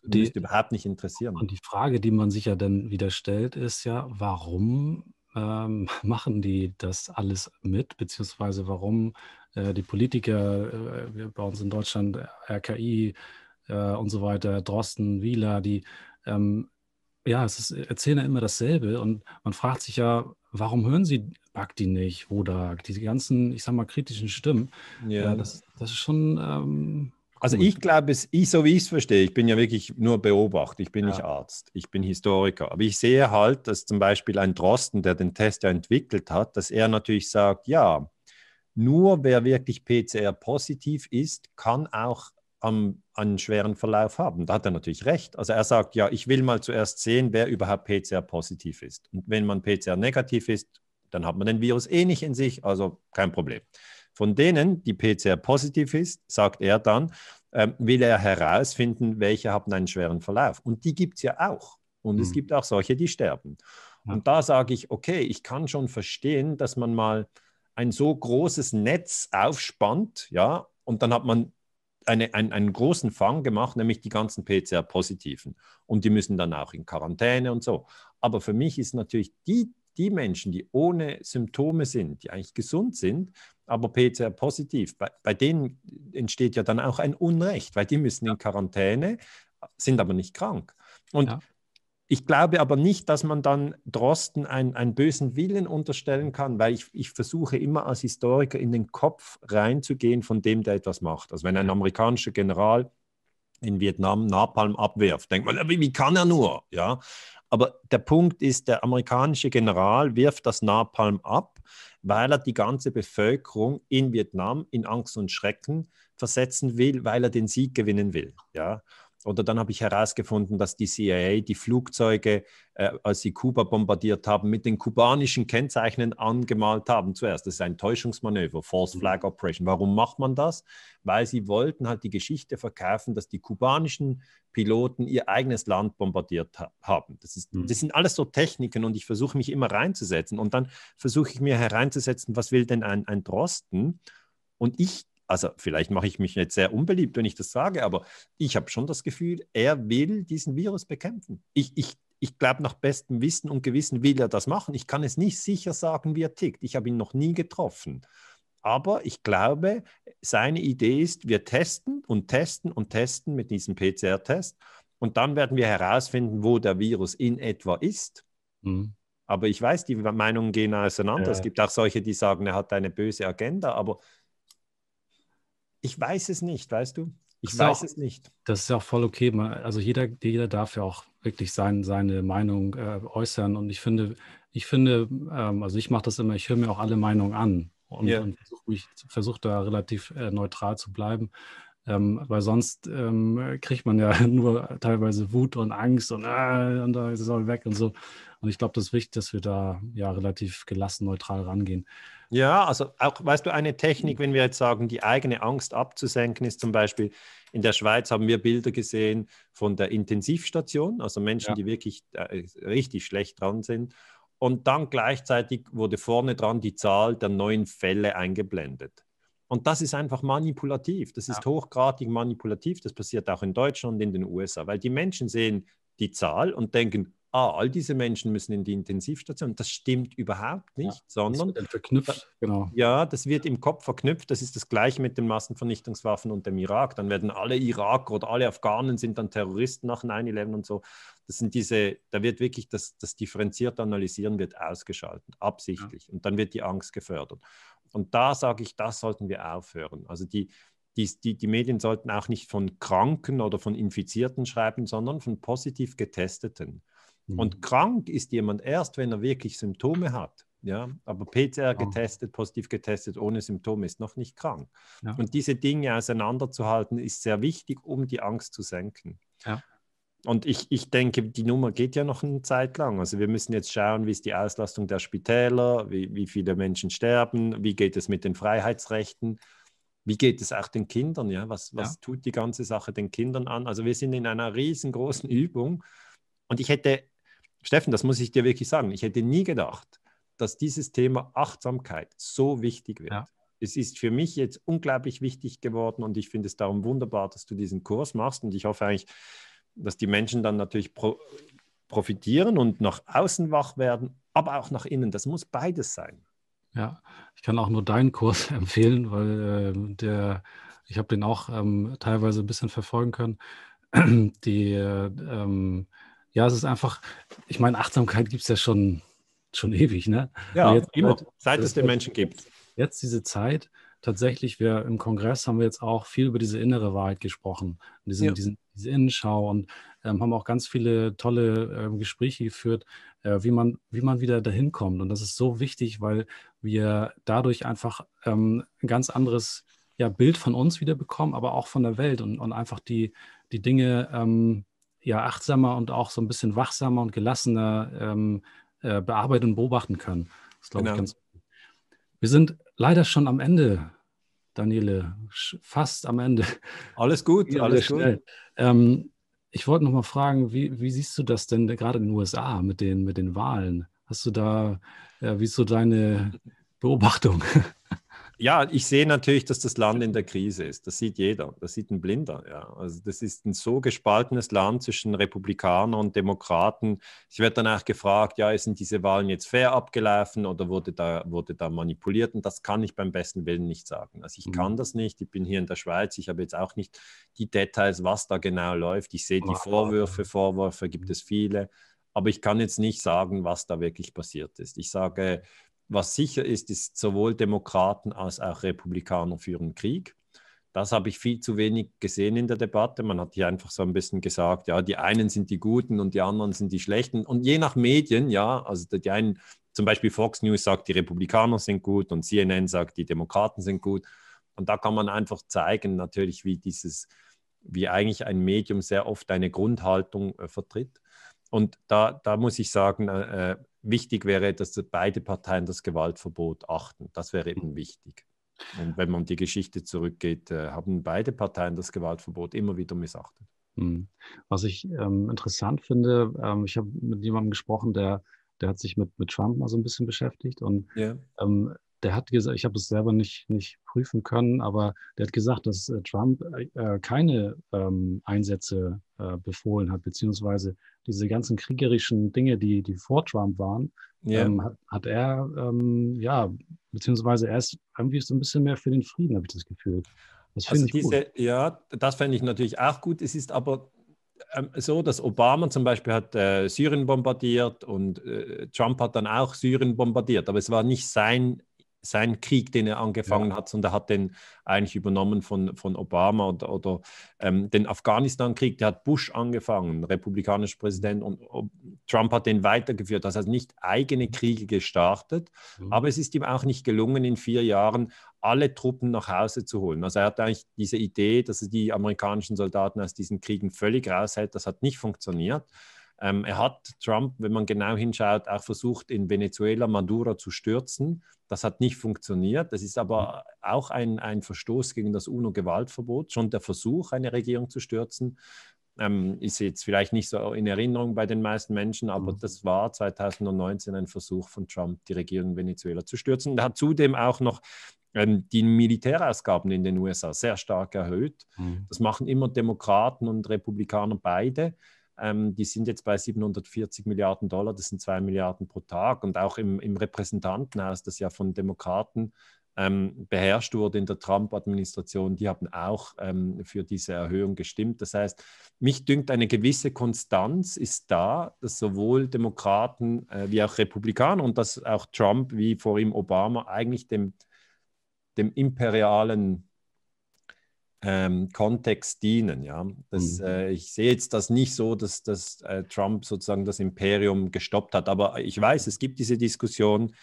die, überhaupt nicht interessieren. Und die Frage, die man sich ja dann wieder stellt, ist ja, warum ähm, [laughs] machen die das alles mit, beziehungsweise warum äh, die Politiker äh, bei uns in Deutschland, RKI äh, und so weiter, Drosten, Wieler, die ähm, ja, es ist, erzählen ja immer dasselbe und man fragt sich ja, warum hören sie Bakti nicht, Wodak, diese ganzen, ich sag mal, kritischen Stimmen? Ja, äh, das, das, ist schon. Ähm, also, ich glaube, ich, so wie ich es verstehe, ich bin ja wirklich nur Beobachter, ich bin ja. nicht Arzt, ich bin Historiker. Aber ich sehe halt, dass zum Beispiel ein Drosten, der den Test ja entwickelt hat, dass er natürlich sagt: Ja, nur wer wirklich PCR-positiv ist, kann auch am, einen schweren Verlauf haben. Da hat er natürlich recht. Also er sagt, ja, ich will mal zuerst sehen, wer überhaupt PCR-positiv ist. Und wenn man PCR-negativ ist, dann hat man den Virus eh nicht in sich, also kein Problem. Von denen, die PCR-positiv ist, sagt er dann, äh, will er herausfinden, welche haben einen schweren Verlauf. Und die gibt es ja auch. Und mhm. es gibt auch solche, die sterben. Ja. Und da sage ich, okay, ich kann schon verstehen, dass man mal ein so großes Netz aufspannt, ja, und dann hat man eine, ein, einen großen Fang gemacht, nämlich die ganzen PCR-Positiven. Und die müssen dann auch in Quarantäne und so. Aber für mich ist natürlich die, die Menschen, die ohne Symptome sind, die eigentlich gesund sind, aber PCR-positiv, bei, bei denen entsteht ja dann auch ein Unrecht, weil die müssen in Quarantäne, sind aber nicht krank. Und ja ich glaube aber nicht, dass man dann Drosten einen, einen bösen Willen unterstellen kann, weil ich, ich, versuche immer als Historiker in den Kopf reinzugehen von dem, der etwas macht. Also wenn ein amerikanischer General in Vietnam Napalm abwirft, denkt man, wie kann er nur? Ja? Aber der Punkt ist, der amerikanische General wirft das Napalm ab, weil er die ganze Bevölkerung in Vietnam in Angst und Schrecken versetzen will, weil er den Sieg gewinnen will. Ja? Oder dann habe ich herausgefunden, dass die CIA die Flugzeuge, äh, als sie Kuba bombardiert haben, mit den kubanischen Kennzeichnen angemalt haben zuerst. Das ist ein Täuschungsmanöver, False mhm. Flag Operation. Warum macht man das? Weil sie wollten halt die Geschichte verkaufen, dass die kubanischen Piloten ihr eigenes Land bombardiert ha haben. Das, ist, mhm. das sind alles so Techniken und ich versuche mich immer reinzusetzen. Und dann versuche ich mir hereinzusetzen, was will denn ein, ein Drosten? Und ich also vielleicht mache ich mich jetzt sehr unbeliebt, wenn ich das sage, aber ich habe schon das Gefühl, er will diesen Virus bekämpfen. Ich, ich, ich glaube, nach bestem Wissen und Gewissen will er das machen. Ich kann es nicht sicher sagen, wie er tickt. Ich habe ihn noch nie getroffen. Aber ich glaube, seine Idee ist, wir testen und testen und testen mit diesem PCR-Test. Und dann werden wir herausfinden, wo der Virus in etwa ist. Mhm. Aber ich weiß, die Meinungen gehen auseinander. Ja. Es gibt auch solche, die sagen, er hat eine böse Agenda. Aber ich weiß es nicht, weißt du? Ich das weiß auch, es nicht. Das ist ja auch voll okay. Also jeder, jeder darf ja auch wirklich sein, seine Meinung äh, äußern. Und ich finde, ich finde, ähm, also ich mache das immer, ich höre mir auch alle Meinungen an und, yeah. und versuche versuch da relativ äh, neutral zu bleiben. Ähm, weil sonst ähm, kriegt man ja [laughs] nur teilweise Wut und Angst und, äh, und da ist es auch weg und so. Und ich glaube, das ist wichtig, dass wir da ja relativ gelassen neutral rangehen. Ja, also auch, weißt du, eine Technik, wenn wir jetzt sagen, die eigene Angst abzusenken, ist zum Beispiel, in der Schweiz haben wir Bilder gesehen von der Intensivstation, also Menschen, ja. die wirklich äh, richtig schlecht dran sind. Und dann gleichzeitig wurde vorne dran die Zahl der neuen Fälle eingeblendet. Und das ist einfach manipulativ. Das ist ja. hochgradig manipulativ. Das passiert auch in Deutschland und in den USA, weil die Menschen sehen die Zahl und denken, ah, all diese Menschen müssen in die Intensivstation. Das stimmt überhaupt nicht, ja, sondern das verknüpft. Genau. Ja, das wird im Kopf verknüpft. Das ist das Gleiche mit den Massenvernichtungswaffen und dem Irak. Dann werden alle Iraker oder alle Afghanen sind dann Terroristen nach 9/11 und so. Das sind diese, da wird wirklich das, das differenzierte Analysieren wird ausgeschaltet, absichtlich. Ja. Und dann wird die Angst gefördert. Und da sage ich, das sollten wir aufhören. Also die, die, die, die, Medien sollten auch nicht von Kranken oder von Infizierten schreiben, sondern von positiv Getesteten. Mhm. Und krank ist jemand erst, wenn er wirklich Symptome hat. Ja, aber PCR getestet, positiv getestet, ohne Symptome ist noch nicht krank. Ja. Und diese Dinge auseinanderzuhalten, ist sehr wichtig, um die Angst zu senken. Ja. Und ich, ich denke, die Nummer geht ja noch eine Zeit lang. Also wir müssen jetzt schauen, wie ist die Auslastung der Spitäler, wie, wie viele Menschen sterben, wie geht es mit den Freiheitsrechten, wie geht es auch den Kindern, ja? Was, was ja. tut die ganze Sache den Kindern an? Also wir sind in einer riesengroßen [laughs] Übung. Und ich hätte Steffen, das muss ich dir wirklich sagen. Ich hätte nie gedacht, dass dieses Thema Achtsamkeit so wichtig wird. Ja. Es ist für mich jetzt unglaublich wichtig geworden und ich finde es darum wunderbar, dass du diesen Kurs machst und ich hoffe eigentlich, dass die Menschen dann natürlich pro profitieren und nach außen wach werden, aber auch nach innen. Das muss beides sein. Ja, ich kann auch nur deinen Kurs [laughs] empfehlen, weil äh, der, ich habe den auch ähm, teilweise ein bisschen verfolgen können. [clears throat] Die äh, ähm, ja, es ist einfach, ich meine, Achtsamkeit gibt es ja schon, schon ewig, ne? Ja, jetzt, immer, halt seit es den Menschen gibt. Jetzt diese Zeit, tatsächlich, wir im Kongress haben wir jetzt auch viel über diese innere Wahrheit gesprochen, diesen, ja. diesen, diese Innenschau und ähm, haben auch ganz viele tolle äh, Gespräche geführt, äh, wie, man, wie man wieder dahin kommt. Und das ist so wichtig, weil wir dadurch einfach ähm, ein ganz anderes ja, Bild von uns wieder bekommen, aber auch von der Welt und, und einfach die, die Dinge ähm, ja achtsamer und auch so ein bisschen wachsamer und gelassener ähm, äh, bearbeiten und beobachten können. Das glaube genau. ich ganz. Wir sind leider schon am Ende, Daniele, fast am Ende. Alles gut, ja, alles schnell. gut. Ähm, ich wollte noch mal fragen, wie, wie, siehst du das denn gerade in den USA mit den, mit den Wahlen? Hast du da, äh, wie ist so deine Beobachtung? [laughs] ja, ich sehe natürlich, dass das Land in der Krise ist. Das sieht jeder. Das sieht ein Blinder. Ja. Also das ist ein so gespaltenes Land zwischen Republikanern und Demokraten. Ich werde danach gefragt, ja, sind diese Wahlen jetzt fair abgelaufen oder wurde da, wurde da manipuliert? Und das kann ich beim besten Willen nicht sagen. Also ich mhm. kann das nicht. Ich bin hier in der Schweiz. Ich habe jetzt auch nicht die Details, was da genau läuft. Ich sehe die Vorwürfe. Vorwürfe gibt mhm. es viele. Aber ich kann jetzt nicht sagen, was da wirklich passiert ist. Ich sage, was sicher ist, ist sowohl Demokraten als auch Republikaner führen Krieg. Das habe ich viel zu wenig gesehen in der Debatte. Man hat hier einfach so ein bisschen gesagt, ja, die einen sind die Guten und die anderen sind die Schlechten. Und je nach Medien, ja, also die einen, zum Beispiel Fox News sagt, die Republikaner sind gut und CNN sagt, die Demokraten sind gut. Und da kann man einfach zeigen, natürlich, wie dieses, wie eigentlich ein Medium sehr oft eine Grundhaltung äh, vertritt. Und da, da muss ich sagen, äh, äh wichtig wäre, dass beide Parteien das Gewaltverbot achten. Das wäre eben wichtig. Und wenn man die Geschichte zurückgeht, äh, haben beide Parteien das Gewaltverbot immer wieder missachtet. Hm. Was ich ähm, interessant finde, ähm, ich habe mit jemandem gesprochen, der, der hat sich mit, mit Trump mal so ein bisschen beschäftigt und yeah. ähm, der hat gesagt, ich habe es selber nicht, nicht prüfen können, aber der hat gesagt, dass äh, Trump äh, äh, keine ähm, Einsätze äh, befohlen hat, beziehungsweise diese ganzen kriegerischen Dinge, die, die vor Trump waren, yeah. ähm, hat, hat, er, ähm, ja, beziehungsweise er ist irgendwie so ein bisschen mehr für den Frieden, habe ich das Gefühl. Das also diese, gut. Ja, das fände ich natürlich auch gut. Es ist aber ähm, so, dass Obama zum Beispiel hat äh, Syrien bombardiert und äh, Trump hat dann auch Syrien bombardiert, aber es war nicht sein sein Krieg, den er angefangen ja. hat, sondern er hat den eigentlich übernommen von, von Obama oder, oder ähm, den Afghanistan-Krieg, der hat Bush angefangen, republikanischer Präsident, und ob, Trump hat den weitergeführt. Das heißt, nicht eigene Kriege gestartet, mhm. aber es ist ihm auch nicht gelungen, in vier Jahren alle Truppen nach Hause zu holen. Also er hat eigentlich diese Idee, dass er die amerikanischen Soldaten aus diesen Kriegen völlig raushält, das hat nicht funktioniert. Ähm, er hat Trump, wenn man genau hinschaut, auch versucht, in Venezuela Maduro zu stürzen. Das hat nicht funktioniert. Das ist aber auch ein, ein Verstoß gegen das UNO-Gewaltverbot. Schon der Versuch, eine Regierung zu stürzen, ähm, ist jetzt vielleicht nicht so in Erinnerung bei den meisten Menschen, aber mhm. das war 2019 ein Versuch von Trump, die Regierung Venezuela zu stürzen. er hat zudem auch noch ähm, die Militärausgaben in den USA sehr stark erhöht. Mhm. Das machen immer Demokraten und Republikaner beide. Ähm, die sind jetzt bei 740 Milliarden Dollar, das sind zwei Milliarden pro Tag. Und auch im, im Repräsentantenhaus, das ja von Demokraten ähm, beherrscht wurde in der Trump-Administration, die haben auch ähm, für diese Erhöhung gestimmt. Das heißt, mich dünkt, eine gewisse Konstanz ist da, dass sowohl Demokraten äh, wie auch Republikaner und dass auch Trump wie vor ihm Obama eigentlich dem, dem imperialen ähm, Kontext dienen. Ja? Das, mhm. äh, ich sehe jetzt das nicht so, dass, dass äh, Trump sozusagen das Imperium gestoppt hat, aber ich weiß, es gibt diese Diskussion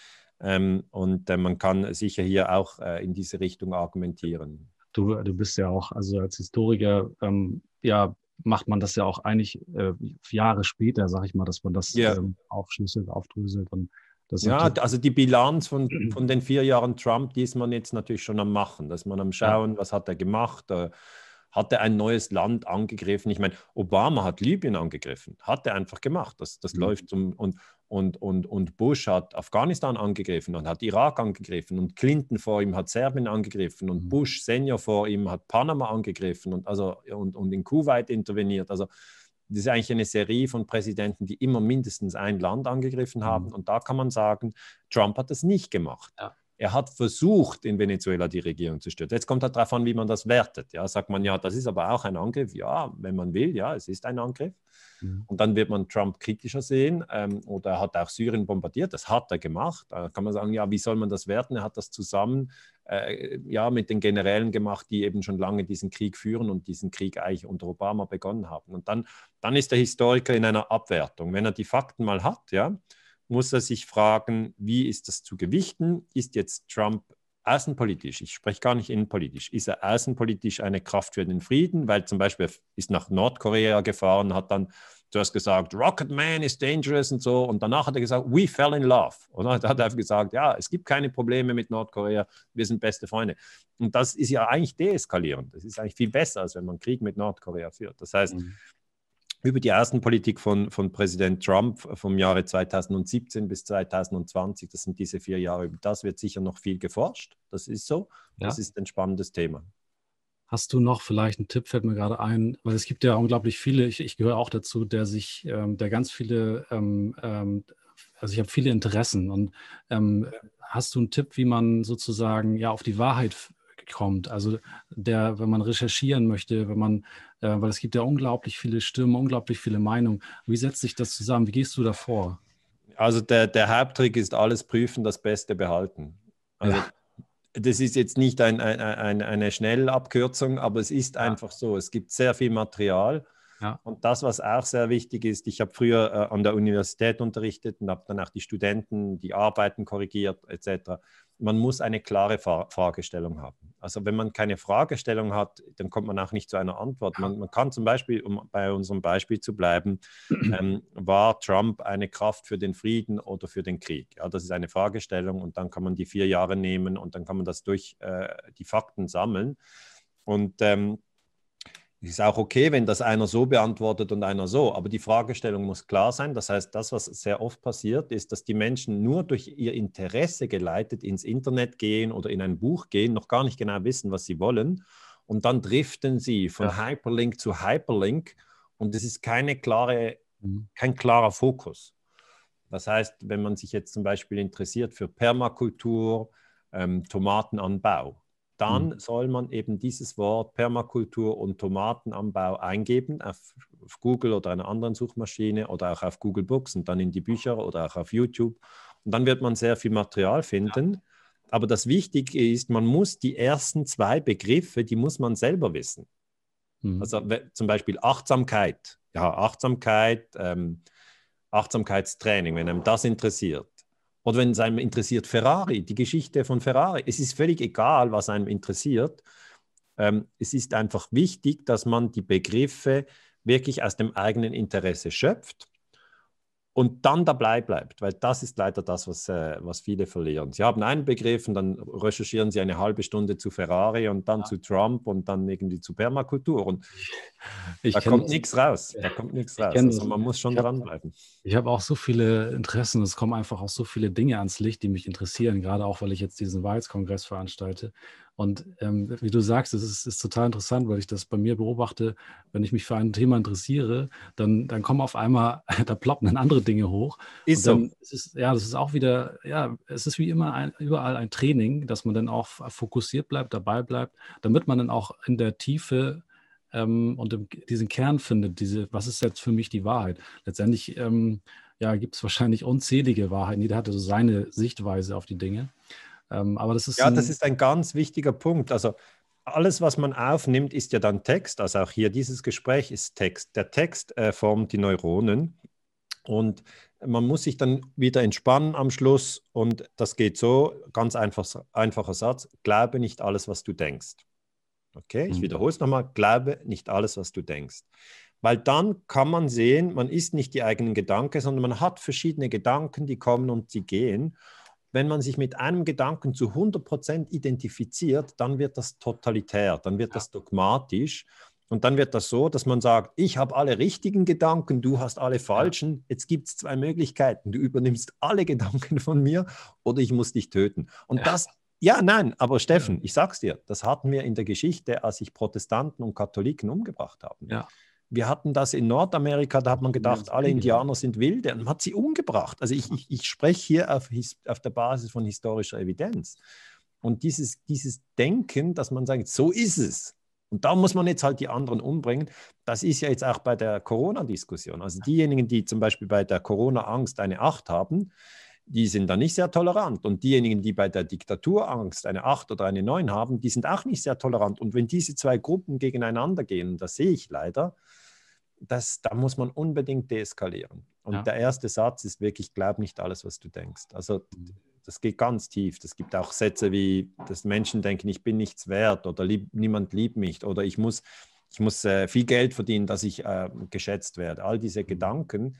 ähm, und äh, man kann sicher hier auch äh, in diese Richtung argumentieren. Du, du bist ja auch, also als Historiker, ähm, ja, macht man das ja auch eigentlich äh, Jahre später, sag ich mal, dass man das yeah. Ähm, aufschlüsselt, aufdröselt und ja, also die Bilanz von, [clears throat] von den vier Jahren Trump, die ist man jetzt natürlich schon am Machen, dass man am Schauen, was hat er gemacht, äh, hat er ein neues Land angegriffen. Ich meine, Obama hat Libyen angegriffen, hat er einfach gemacht, das, das mhm. läuft zum, und, und, und, und Bush hat Afghanistan angegriffen und hat Irak angegriffen und Clinton vor ihm hat Serbien angegriffen und mhm. Bush Senior vor ihm hat Panama angegriffen und, also, und, und in Kuwait interveniert. Also das ist eigentlich eine Serie von Präsidenten, die immer mindestens ein Land angegriffen mhm. haben. Und da kann man sagen, Trump hat das nicht gemacht. Ja. Er hat versucht, in Venezuela die Regierung zu stürzen. Jetzt kommt halt darauf an, wie man das wertet. Ja, sagt man, ja, das ist aber auch ein Angriff. Ja, wenn man will, ja, es ist ein Angriff. Mhm. Und dann wird man Trump kritischer sehen. Ähm, oder er hat auch Syrien bombardiert. Das hat er gemacht. Da kann man sagen, ja, wie soll man das werten? Er hat das zusammen äh, ja, mit den Generälen gemacht, die eben schon lange diesen Krieg führen und diesen Krieg eigentlich unter Obama begonnen haben. Und dann, dann ist der Historiker in einer Abwertung. Wenn er die Fakten mal hat, ja, muss er sich fragen, wie ist das zu gewichten? Ist jetzt Trump außenpolitisch, ich spreche gar nicht innenpolitisch, ist er außenpolitisch eine Kraft für den Frieden, weil zum Beispiel ist nach Nordkorea gefahren, hat dann Du hast gesagt, Rocket Man is dangerous und so. Und danach hat er gesagt, we fell in love. Und er hat er gesagt, ja, es gibt keine Probleme mit Nordkorea, wir sind beste Freunde. Und das ist ja eigentlich deeskalierend. Das ist eigentlich viel besser, als wenn man Krieg mit Nordkorea führt. Das heißt, mhm. über die Außenpolitik von, von Präsident Trump vom Jahre 2017 bis 2020, das sind diese vier Jahre, über das wird sicher noch viel geforscht. Das ist so. Ja. Das ist ein spannendes Thema. Hast du noch vielleicht einen Tipp, fällt mir gerade ein, weil es gibt ja unglaublich viele, ich, ich gehöre auch dazu, der sich, ähm, der ganz viele, ähm, ähm, also ich habe viele Interessen und ähm, hast du einen Tipp, wie man sozusagen ja auf die Wahrheit kommt? Also der, wenn man recherchieren möchte, wenn man, äh, weil es gibt ja unglaublich viele Stimmen, unglaublich viele Meinungen. Wie setzt sich das zusammen? Wie gehst du davor? Also der, der Haupttrick ist alles prüfen, das Beste behalten. Also ja das ist jetzt nicht ein, ein, ein, eine Schnellabkürzung, aber es ist ja. einfach so. Es gibt sehr viel Material. Ja. Und das, was auch sehr wichtig ist, ich habe früher äh, an der Universität unterrichtet und habe dann auch die Studenten, die Arbeiten korrigiert etc man muss eine klare Fra Fragestellung haben. Also wenn man keine Fragestellung hat, dann kommt man auch nicht zu einer Antwort. Man, man kann zum Beispiel, um bei unserem Beispiel zu bleiben, [clears throat] ähm, war Trump eine Kraft für den Frieden oder für den Krieg? Ja, das ist eine Fragestellung und dann kann man die vier Jahre nehmen und dann kann man das durch äh, die Fakten sammeln. Und ähm, ist auch okay, wenn das einer so beantwortet und einer so, aber die Fragestellung muss klar sein. Das heißt, das, was sehr oft passiert, ist, dass die Menschen nur durch ihr Interesse geleitet ins Internet gehen oder in ein Buch gehen, noch gar nicht genau wissen, was sie wollen. Und dann driften sie von ja. Hyperlink zu Hyperlink und es ist keine klare, mhm. kein klarer Fokus. Das heißt, wenn man sich jetzt zum Beispiel interessiert für Permakultur, ähm, Tomatenanbau, dann mhm. soll man eben dieses Wort Permakultur und Tomatenanbau eingeben auf, auf, Google oder einer anderen Suchmaschine oder auch auf Google Books und dann in die Bücher oder auch auf YouTube. Und dann wird man sehr viel Material finden. Ja. Aber das Wichtige ist, man muss die ersten zwei Begriffe, die muss man selber wissen. Mhm. Also zum Beispiel Achtsamkeit. Ja, Achtsamkeit, ähm, Achtsamkeitstraining, wenn einem das interessiert. Oder wenn es einem interessiert, Ferrari, die Geschichte von Ferrari. Es ist völlig egal, was einem interessiert. Ähm, es ist einfach wichtig, dass man die Begriffe wirklich aus dem eigenen Interesse schöpft und dann dabei bleibt, weil das ist leider das, was, äh, was viele verlieren. Sie haben einen Begriff und dann recherchieren sie eine halbe Stunde zu Ferrari und dann ja. zu Trump und dann irgendwie zu Permakultur und ich da kommt nichts raus. Da kommt nichts raus. Also man muss schon ich hab, dranbleiben. Ich habe auch so viele Interessen, es kommen einfach auch so viele Dinge ans Licht, die mich interessieren, gerade auch, weil ich jetzt diesen Wahlkongress veranstalte und ähm, wie du sagst, es ist, ist, total interessant, weil ich das bei mir beobachte, wenn ich mich für ein Thema interessiere, dann, dann kommen auf einmal, [laughs] da ploppen dann andere Dinge hoch. Ist so. Ist, ja, das ist auch wieder, ja, es ist wie immer ein, überall ein Training, dass man dann auch fokussiert bleibt, dabei bleibt, damit man dann auch in der Tiefe ähm, und im, diesen Kern findet, diese, was ist jetzt für mich die Wahrheit? Letztendlich ähm, ja, gibt es wahrscheinlich unzählige Wahrheiten. Jeder hatte so seine Sichtweise auf die Dinge. Ähm, aber das ist ja, das ist ein ganz wichtiger Punkt. Also alles, was man aufnimmt, ist ja dann Text. Also auch hier dieses Gespräch ist Text. Der Text äh, formt die Neuronen und man muss sich dann wieder entspannen am Schluss und das geht so, ganz einfach, einfacher Satz, glaube nicht alles, was du denkst. Okay, ich mhm. wiederhole es nochmal, glaube nicht alles, was du denkst. Weil dann kann man sehen, man ist nicht die eigenen Gedanken, sondern man hat verschiedene Gedanken, die kommen und die gehen wenn man sich mit einem Gedanken zu 100% identifiziert, dann wird das totalitär, dann wird das dogmatisch. Und dann wird das so, dass man sagt, ich habe alle richtigen Gedanken, du hast alle falschen. Jetzt gibt es zwei Möglichkeiten. Du übernimmst alle [laughs] Gedanken von mir oder ich muss dich töten. Und ja. das, ja, nein, aber Steffen, ja. ich sag's dir, das hatten wir in der Geschichte, als sich Protestanten und Katholiken umgebracht haben. Ja wir hatten das in Nordamerika, da hat man gedacht, alle Indianer sind wilde und man hat sie umgebracht. Also ich, ich, ich spreche hier auf, auf, der Basis von historischer Evidenz. Und dieses, dieses Denken, dass man sagt, so ist es. Und da muss man jetzt halt die anderen umbringen. Das ist ja jetzt auch bei der Corona-Diskussion. Also diejenigen, die zum Beispiel bei der Corona-Angst eine Acht haben, die sind da nicht sehr tolerant. Und diejenigen, die bei der Diktaturangst eine 8 oder eine 9 haben, die sind auch nicht sehr tolerant. Und wenn diese zwei Gruppen gegeneinander gehen, das sehe ich leider, das, da muss man unbedingt deeskalieren. Und ja. der erste Satz ist wirklich, glaub nicht alles, was du denkst. Also mhm. das geht ganz tief. Es gibt auch Sätze wie, dass Menschen denken, ich bin nichts wert oder lieb, niemand liebt mich oder ich muss, ich muss äh, viel Geld verdienen, dass ich äh, geschätzt werde. All diese mhm. Gedanken,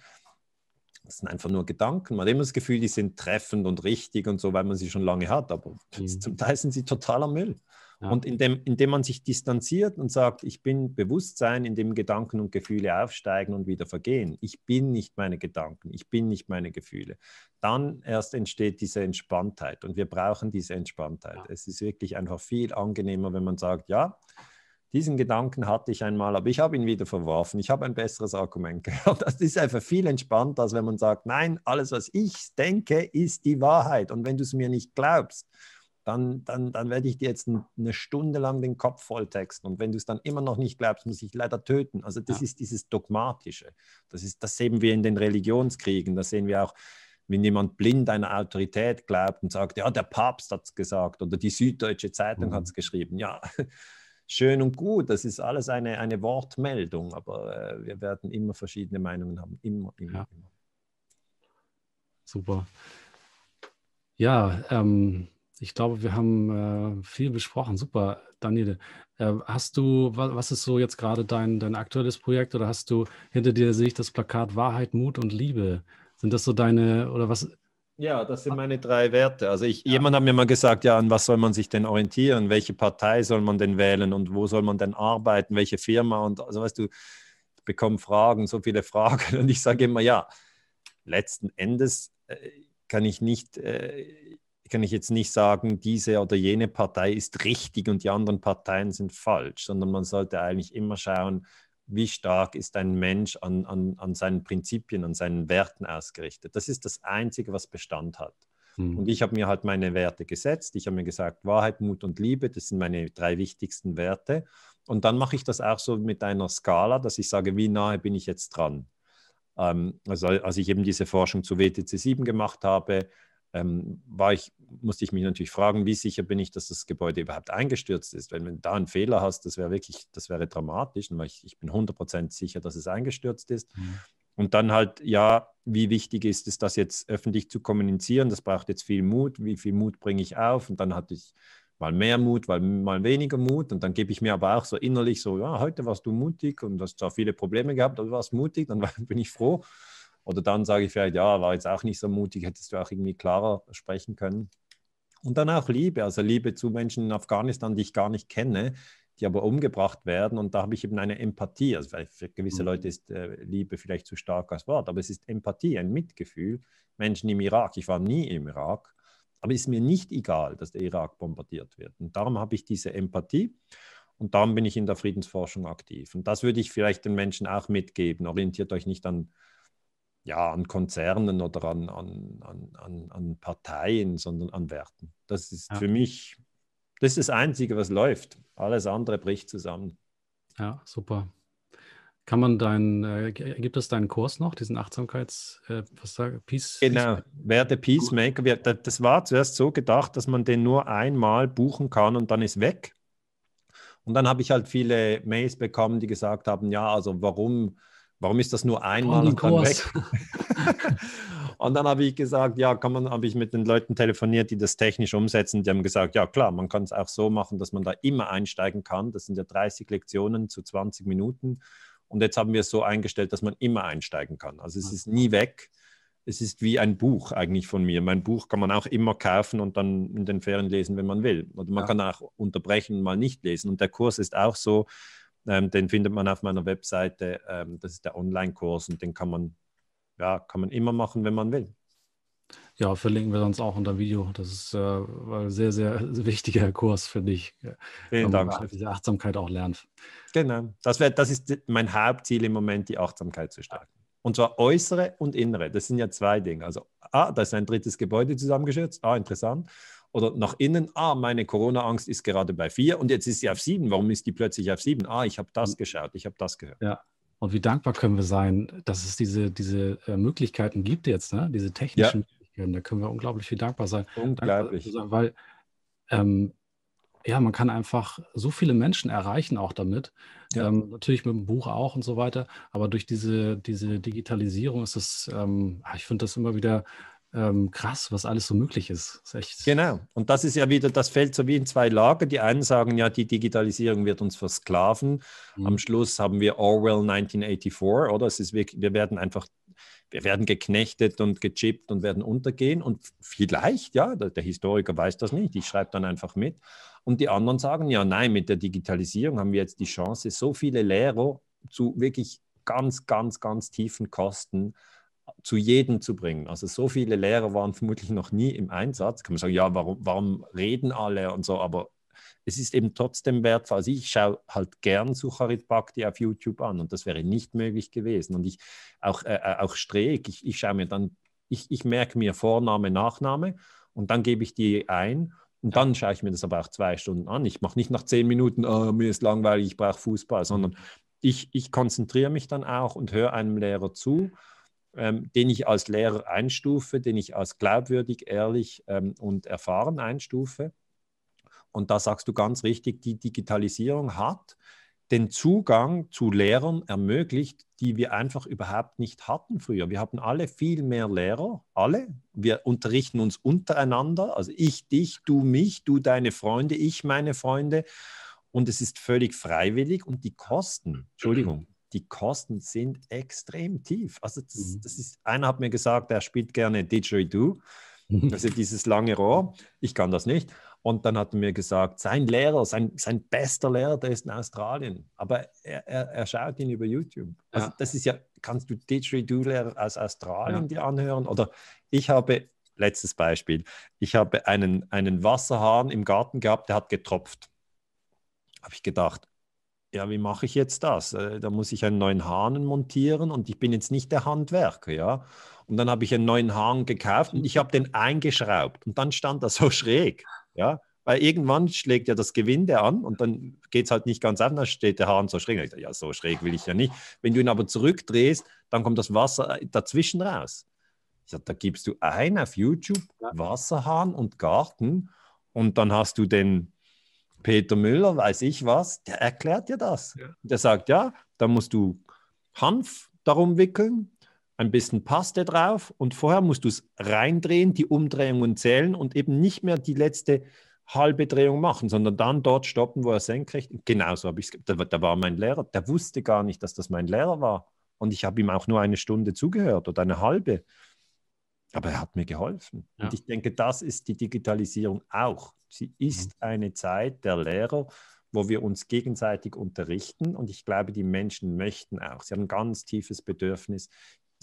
das sind einfach nur Gedanken. Man hat immer das Gefühl, die sind treffend und richtig und so, weil man sie schon lange hat. Aber mhm. [laughs] zum Teil sind sie totaler Müll. Ja. Und indem, indem man sich distanziert und sagt, ich bin Bewusstsein, in dem Gedanken und Gefühle aufsteigen und wieder vergehen. Ich bin nicht meine Gedanken, ich bin nicht meine Gefühle. Dann erst entsteht diese Entspanntheit und wir brauchen diese Entspanntheit. Ja. Es ist wirklich einfach viel angenehmer, wenn man sagt, ja, diesen Gedanken hatte ich einmal, aber ich habe ihn wieder verworfen. Ich habe ein besseres Argument [laughs] gehabt. Das ist einfach viel entspannter, als wenn man sagt, nein, alles, was ich denke, ist die Wahrheit. Und wenn du es mir nicht glaubst, dann, dann, dann werde ich dir jetzt eine Stunde lang den Kopf volltexten. Und wenn du es dann immer noch nicht glaubst, muss ich leider töten. Also das ja. ist dieses Dogmatische. Das, ist, das sehen wir in den Religionskriegen. Das sehen wir auch, wenn jemand blind einer Autorität glaubt und sagt, ja, der Papst hat es gesagt oder die Süddeutsche Zeitung mhm. hat es geschrieben. Ja, [laughs] schön und gut, das ist alles eine, eine Wortmeldung, aber äh, wir werden immer verschiedene Meinungen haben. Immer, immer, ja. immer. Super. Ja, ähm, ich glaube, wir haben äh, viel besprochen. Super, Daniele. Äh, hast du, was ist so jetzt gerade dein, dein aktuelles Projekt oder hast du hinter dir sehe ich das Plakat Wahrheit, Mut und Liebe? Sind das so deine oder was? Ja, das sind ah. meine drei Werte. Also ich, ja. jemand hat mir mal gesagt, ja, an was soll man sich denn orientieren? Welche Partei soll man denn wählen und wo soll man denn arbeiten? Welche Firma? Und also weißt du, ich bekomme Fragen, so viele [laughs] Fragen. Und ich sage immer, ja, letzten Endes äh, kann ich nicht, äh, kann ich jetzt nicht sagen, diese oder jene Partei ist richtig und die anderen Parteien sind falsch, sondern man sollte eigentlich immer schauen, wie stark ist ein Mensch an, an, an seinen Prinzipien, an seinen Werten ausgerichtet. Das ist das Einzige, was Bestand hat. Mhm. Und ich habe mir halt meine Werte gesetzt. Ich habe mir gesagt, Wahrheit, Mut und Liebe, das sind meine drei wichtigsten Werte. Und dann mache ich das auch so mit einer Skala, dass ich sage, wie nahe bin ich jetzt dran? Ähm, also als ich eben diese Forschung zu WTC 7 gemacht habe, ähm, war ich, musste ich mich natürlich fragen, wie sicher bin ich, dass das Gebäude überhaupt eingestürzt ist. Wenn du da einen Fehler hast, das wäre wirklich, das wäre dramatisch, ne, weil ich, ich bin 100% sicher, dass es eingestürzt ist. Mhm. Und dann halt, ja, wie wichtig ist es, das jetzt öffentlich zu kommunizieren? Das braucht jetzt viel Mut. Wie viel Mut bringe ich auf? Und dann hatte ich mal mehr Mut, mal, mal weniger Mut. Und dann gebe ich mir aber auch so innerlich so, ja, heute warst du mutig und hast zwar viele Probleme gehabt, aber du warst mutig, dann [laughs] bin ich froh. Oder dann sage ich vielleicht, ja, war jetzt auch nicht so mutig, hättest du auch irgendwie klarer sprechen können. Und dann auch Liebe, also Liebe zu Menschen in Afghanistan, die ich gar nicht kenne, die aber umgebracht werden. Und da habe ich eben eine Empathie. Also für gewisse mhm. Leute ist äh, Liebe vielleicht zu stark als Wort, aber es ist Empathie, ein Mitgefühl. Menschen im Irak, ich war nie im Irak, aber es ist mir nicht egal, dass der Irak bombardiert wird. Und darum habe ich diese Empathie. Und darum bin ich in der Friedensforschung aktiv. Und das würde ich vielleicht den Menschen auch mitgeben. Orientiert euch nicht an ja, an Konzernen oder an, an, an, an Parteien, sondern an Werten. Das ist ja. für mich, das ist das Einzige, was läuft. Alles andere bricht zusammen. Ja, super. Kann man deinen, äh, äh, gibt es deinen Kurs noch, diesen Achtsamkeits, äh, was sag, Peace? Genau, werde Peacemaker. das war zuerst so gedacht, dass man den nur einmal buchen kann und dann ist weg. Und dann habe ich halt viele Mails bekommen, die gesagt haben, ja, also warum Warum ist das nur einmal und dann weg? [laughs] und dann habe ich gesagt, ja, kann man, habe ich mit den Leuten telefoniert, die das technisch umsetzen. Die haben gesagt, ja klar, man kann es auch so machen, dass man da immer einsteigen kann. Das sind ja 30 Lektionen zu 20 Minuten. Und jetzt haben wir es so eingestellt, dass man immer einsteigen kann. Also es ist nie weg. Es ist wie ein Buch eigentlich von mir. Mein Buch kann man auch immer kaufen und dann in den Ferien lesen, wenn man will. Oder man ja. kann auch unterbrechen und mal nicht lesen. Und der Kurs ist auch so, ähm, den findet man auf meiner Webseite. Ähm, das ist der Online-Kurs und den kann man, ja, kann man immer machen, wenn man will. Ja, verlinken wir sonst auch unter Video. Das ist äh, ein sehr, sehr [laughs] wichtiger Kurs für dich. Vielen Dank. Man diese Achtsamkeit auch lernt. Genau. Das, wär, das ist mein Hauptziel im Moment, die Achtsamkeit zu stärken. Und zwar äußere und innere. Das sind ja zwei Dinge. Also, ah, da ist ein drittes Gebäude zusammengeschürzt. Ah, interessant oder nach innen, ah, meine Corona-Angst ist gerade bei vier und jetzt ist sie auf sieben. Warum ist die plötzlich auf sieben? Ah, ich habe das hm. geschaut, ich habe das gehört. Ja. Und wie dankbar können wir sein, dass es diese, diese äh, Möglichkeiten gibt jetzt, ne? diese technischen ja. Möglichkeiten. Da können wir unglaublich viel dankbar sein. Unglaublich. Dankbar weil ähm, ja, man kann einfach so viele Menschen erreichen auch damit. Ja. Ähm, natürlich mit dem Buch auch und so weiter. Aber durch diese, diese Digitalisierung ist es, ähm, ah, ich finde das immer wieder ähm, krass, was alles so möglich ist. ist genau. Und das ist ja wieder, das fällt so wie in zwei Lager. Die einen sagen ja, die Digitalisierung wird uns versklaven. Mhm. Am Schluss haben wir Orwell 1984, oder? Es ist wirklich, wir werden einfach, wir werden geknechtet und gechippt und werden untergehen. Und vielleicht, ja, der, der Historiker weiß das nicht. Ich schreibe dann einfach mit. Und die anderen sagen ja, nein, mit der Digitalisierung haben wir jetzt die Chance, so viele Lehrer zu wirklich ganz, ganz, ganz tiefen Kosten äh, zu jedem zu bringen. Also so viele Lehrer waren vermutlich noch nie im Einsatz. Kann man sagen, ja, warum, warum reden alle und so, aber es ist eben trotzdem wertvoll. Also ich schaue halt gern Sucharit Bhakti auf YouTube an und das wäre nicht möglich gewesen. Und ich auch, äh, äh auch Streeck, ich, ich schaue mir dann, ich, ich merke mir Vorname, Nachname und dann gebe ich die ein und dann schaue ich mir das aber auch zwei Stunden an. Ich mache nicht nach zehn Minuten, oh, mir ist langweilig, ich brauche Fußball, sondern ich, ich konzentriere mich dann auch und höre einem Lehrer zu ähm, den ich als Lehrer einstufe, den ich als glaubwürdig, ehrlich ähm, und erfahren einstufe. Und da sagst du ganz richtig, die Digitalisierung hat den Zugang zu Lehrern ermöglicht, die wir einfach überhaupt nicht hatten früher. Wir hatten alle viel mehr Lehrer, alle. Wir unterrichten uns untereinander, also ich dich, du mich, du deine Freunde, ich meine Freunde. Und es ist völlig freiwillig und die Kosten, Entschuldigung, die Kosten sind extrem tief. Also das, mhm. das ist, einer hat mir gesagt, er spielt gerne Didgeridoo, mhm. also dieses lange Rohr. Ich kann das nicht. Und dann hat er mir gesagt, sein Lehrer, sein, sein bester Lehrer, der ist in Australien, aber er, er, er schaut ihn über YouTube. Also ja. das ist ja, kannst du Didgeridoo-Lehrer aus Australien ja. dir anhören? Oder ich habe letztes Beispiel. Ich habe einen, einen Wasserhahn im Garten gehabt, der hat getropft. Habe ich gedacht, ja, wie mache ich jetzt das? Äh, da muss ich einen neuen Hahn montieren und ich bin jetzt nicht der Handwerker, ja. Und dann habe ich einen neuen Hahn gekauft und ich habe den eingeschraubt und dann stand das so [laughs] schräg, ja. Weil irgendwann schlägt ja das Gewinde an und dann geht es halt nicht ganz an, dann steht der Hahn so schräg. Ich Dachte, ja, so schräg will ich ja nicht. Wenn du ihn aber zurückdrehst, dann kommt das Wasser äh, dazwischen raus. Ich sagte, da gibst du ein auf YouTube, Wasserhahn und Garten und dann hast du den Peter Müller, weiß ich was, der erklärt dir das. Ja. Der sagt, ja, da musst du Hanf darum wickeln, ein bisschen Paste drauf und vorher musst du es reindrehen, die Umdrehungen zählen und eben nicht mehr die letzte halbe Drehung machen, sondern dann dort stoppen, wo er senkrecht. Genauso habe ich es. Da, da war mein Lehrer, der wusste gar nicht, dass das mein Lehrer war. Und ich habe ihm auch nur eine Stunde zugehört oder eine halbe. Aber er hat mir geholfen. Ja. Und ich denke, das ist die Digitalisierung auch. Sie ist mhm. eine Zeit der Lehrer, wo wir uns gegenseitig unterrichten. Und ich glaube, die Menschen möchten auch. Sie haben ein ganz tiefes Bedürfnis,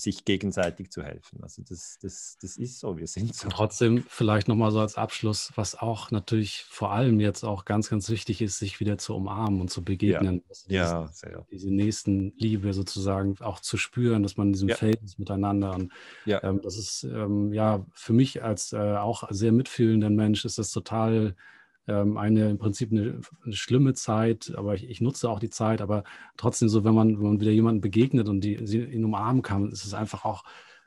sich gegenseitig zu helfen. Also das, das, das ist so, wir sind so. Trotzdem vielleicht nochmal so als Abschluss, was auch natürlich vor allem jetzt auch ganz, ganz wichtig ist, sich wieder zu umarmen und zu begegnen. Ja, also ja, Diese nächsten Liebe sozusagen auch zu spüren, dass man in diesem ja. Feld ist miteinander. Und ja. ähm, das ist ähm, ja für mich als äh, auch sehr mitfühlenden Mensch ist das total ähm, eine im Prinzip eine, eine schlimme Zeit, aber ich, ich, nutze auch die Zeit, aber trotzdem so, wenn man, wenn man wieder jemanden begegnet und die, sie ihn umarmen kann, ist es einfach auch,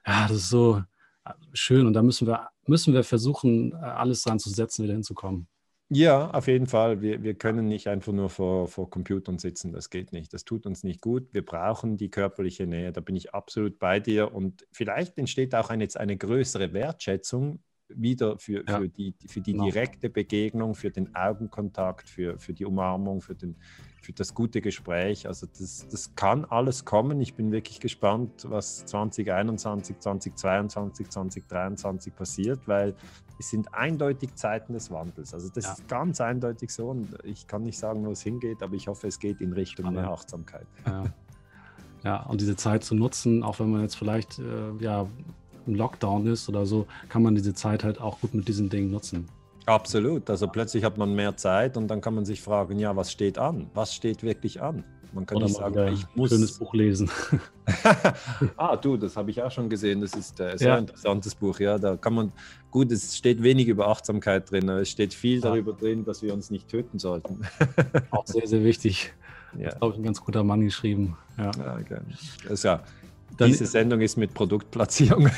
ja, das ist so äh, schön und da müssen wir, müssen wir versuchen, äh, alles dran zu setzen, wieder hinzukommen. Ja, auf jeden Fall. Wir, wir können nicht einfach nur vor, vor Computern sitzen. Das geht nicht. Das tut uns nicht gut. Wir brauchen die körperliche Nähe. Da bin ich absolut bei dir. Und vielleicht entsteht auch eine, jetzt eine größere Wertschätzung wieder für, ja. für, die, für die genau. direkte Begegnung, für den Augenkontakt, für, für die Umarmung, für, den, für das gute Gespräch. Also das, das kann alles kommen. Ich bin wirklich gespannt, was 2021, 2022, 2023 passiert, weil es sind eindeutig Zeiten des Wandels. Also das ja. ist ganz eindeutig so und ich kann nicht sagen, wo es hingeht, aber ich hoffe, es geht in Richtung mehr Achtsamkeit. Ja. ja. und diese Zeit zu nutzen, auch wenn man jetzt vielleicht äh, ja ein Lockdown ist oder so, kann man diese Zeit halt auch gut mit diesen Dingen nutzen. Absolut. Also plötzlich hat man mehr Zeit und dann kann man sich fragen, ja, was steht an? Was steht wirklich an? Man kann Oder sagen, ich muss. Ein schönes Buch lesen. [laughs] ah, du, das habe ich auch schon gesehen. Das ist ein äh, sehr ja. interessantes Buch. Ja, da kann man. Gut, es steht wenig über Achtsamkeit drin, aber es steht viel darüber drin, dass wir uns nicht töten sollten. Auch sehr, sehr wichtig. Ja. Das ist, glaube ich, ein ganz guter Mann geschrieben. Ja, ja okay. Das ist ja dann Diese Sendung ist mit Produktplatzierung.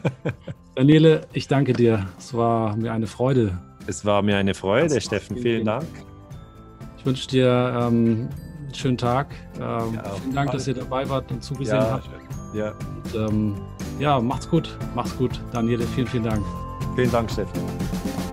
[laughs] Daniele, ich danke dir. Es war mir eine Freude. Es war mir eine Freude, Steffen. Vielen, vielen Dank. Ich wünsche dir ähm, einen schönen Tag. Ähm, ja, vielen Dank, dass ihr dabei wart und zugesehen ja, habt. Ja. Und, ähm, ja, macht's gut. Macht's gut, Daniele. Vielen, vielen Dank. Vielen Dank, Steffen.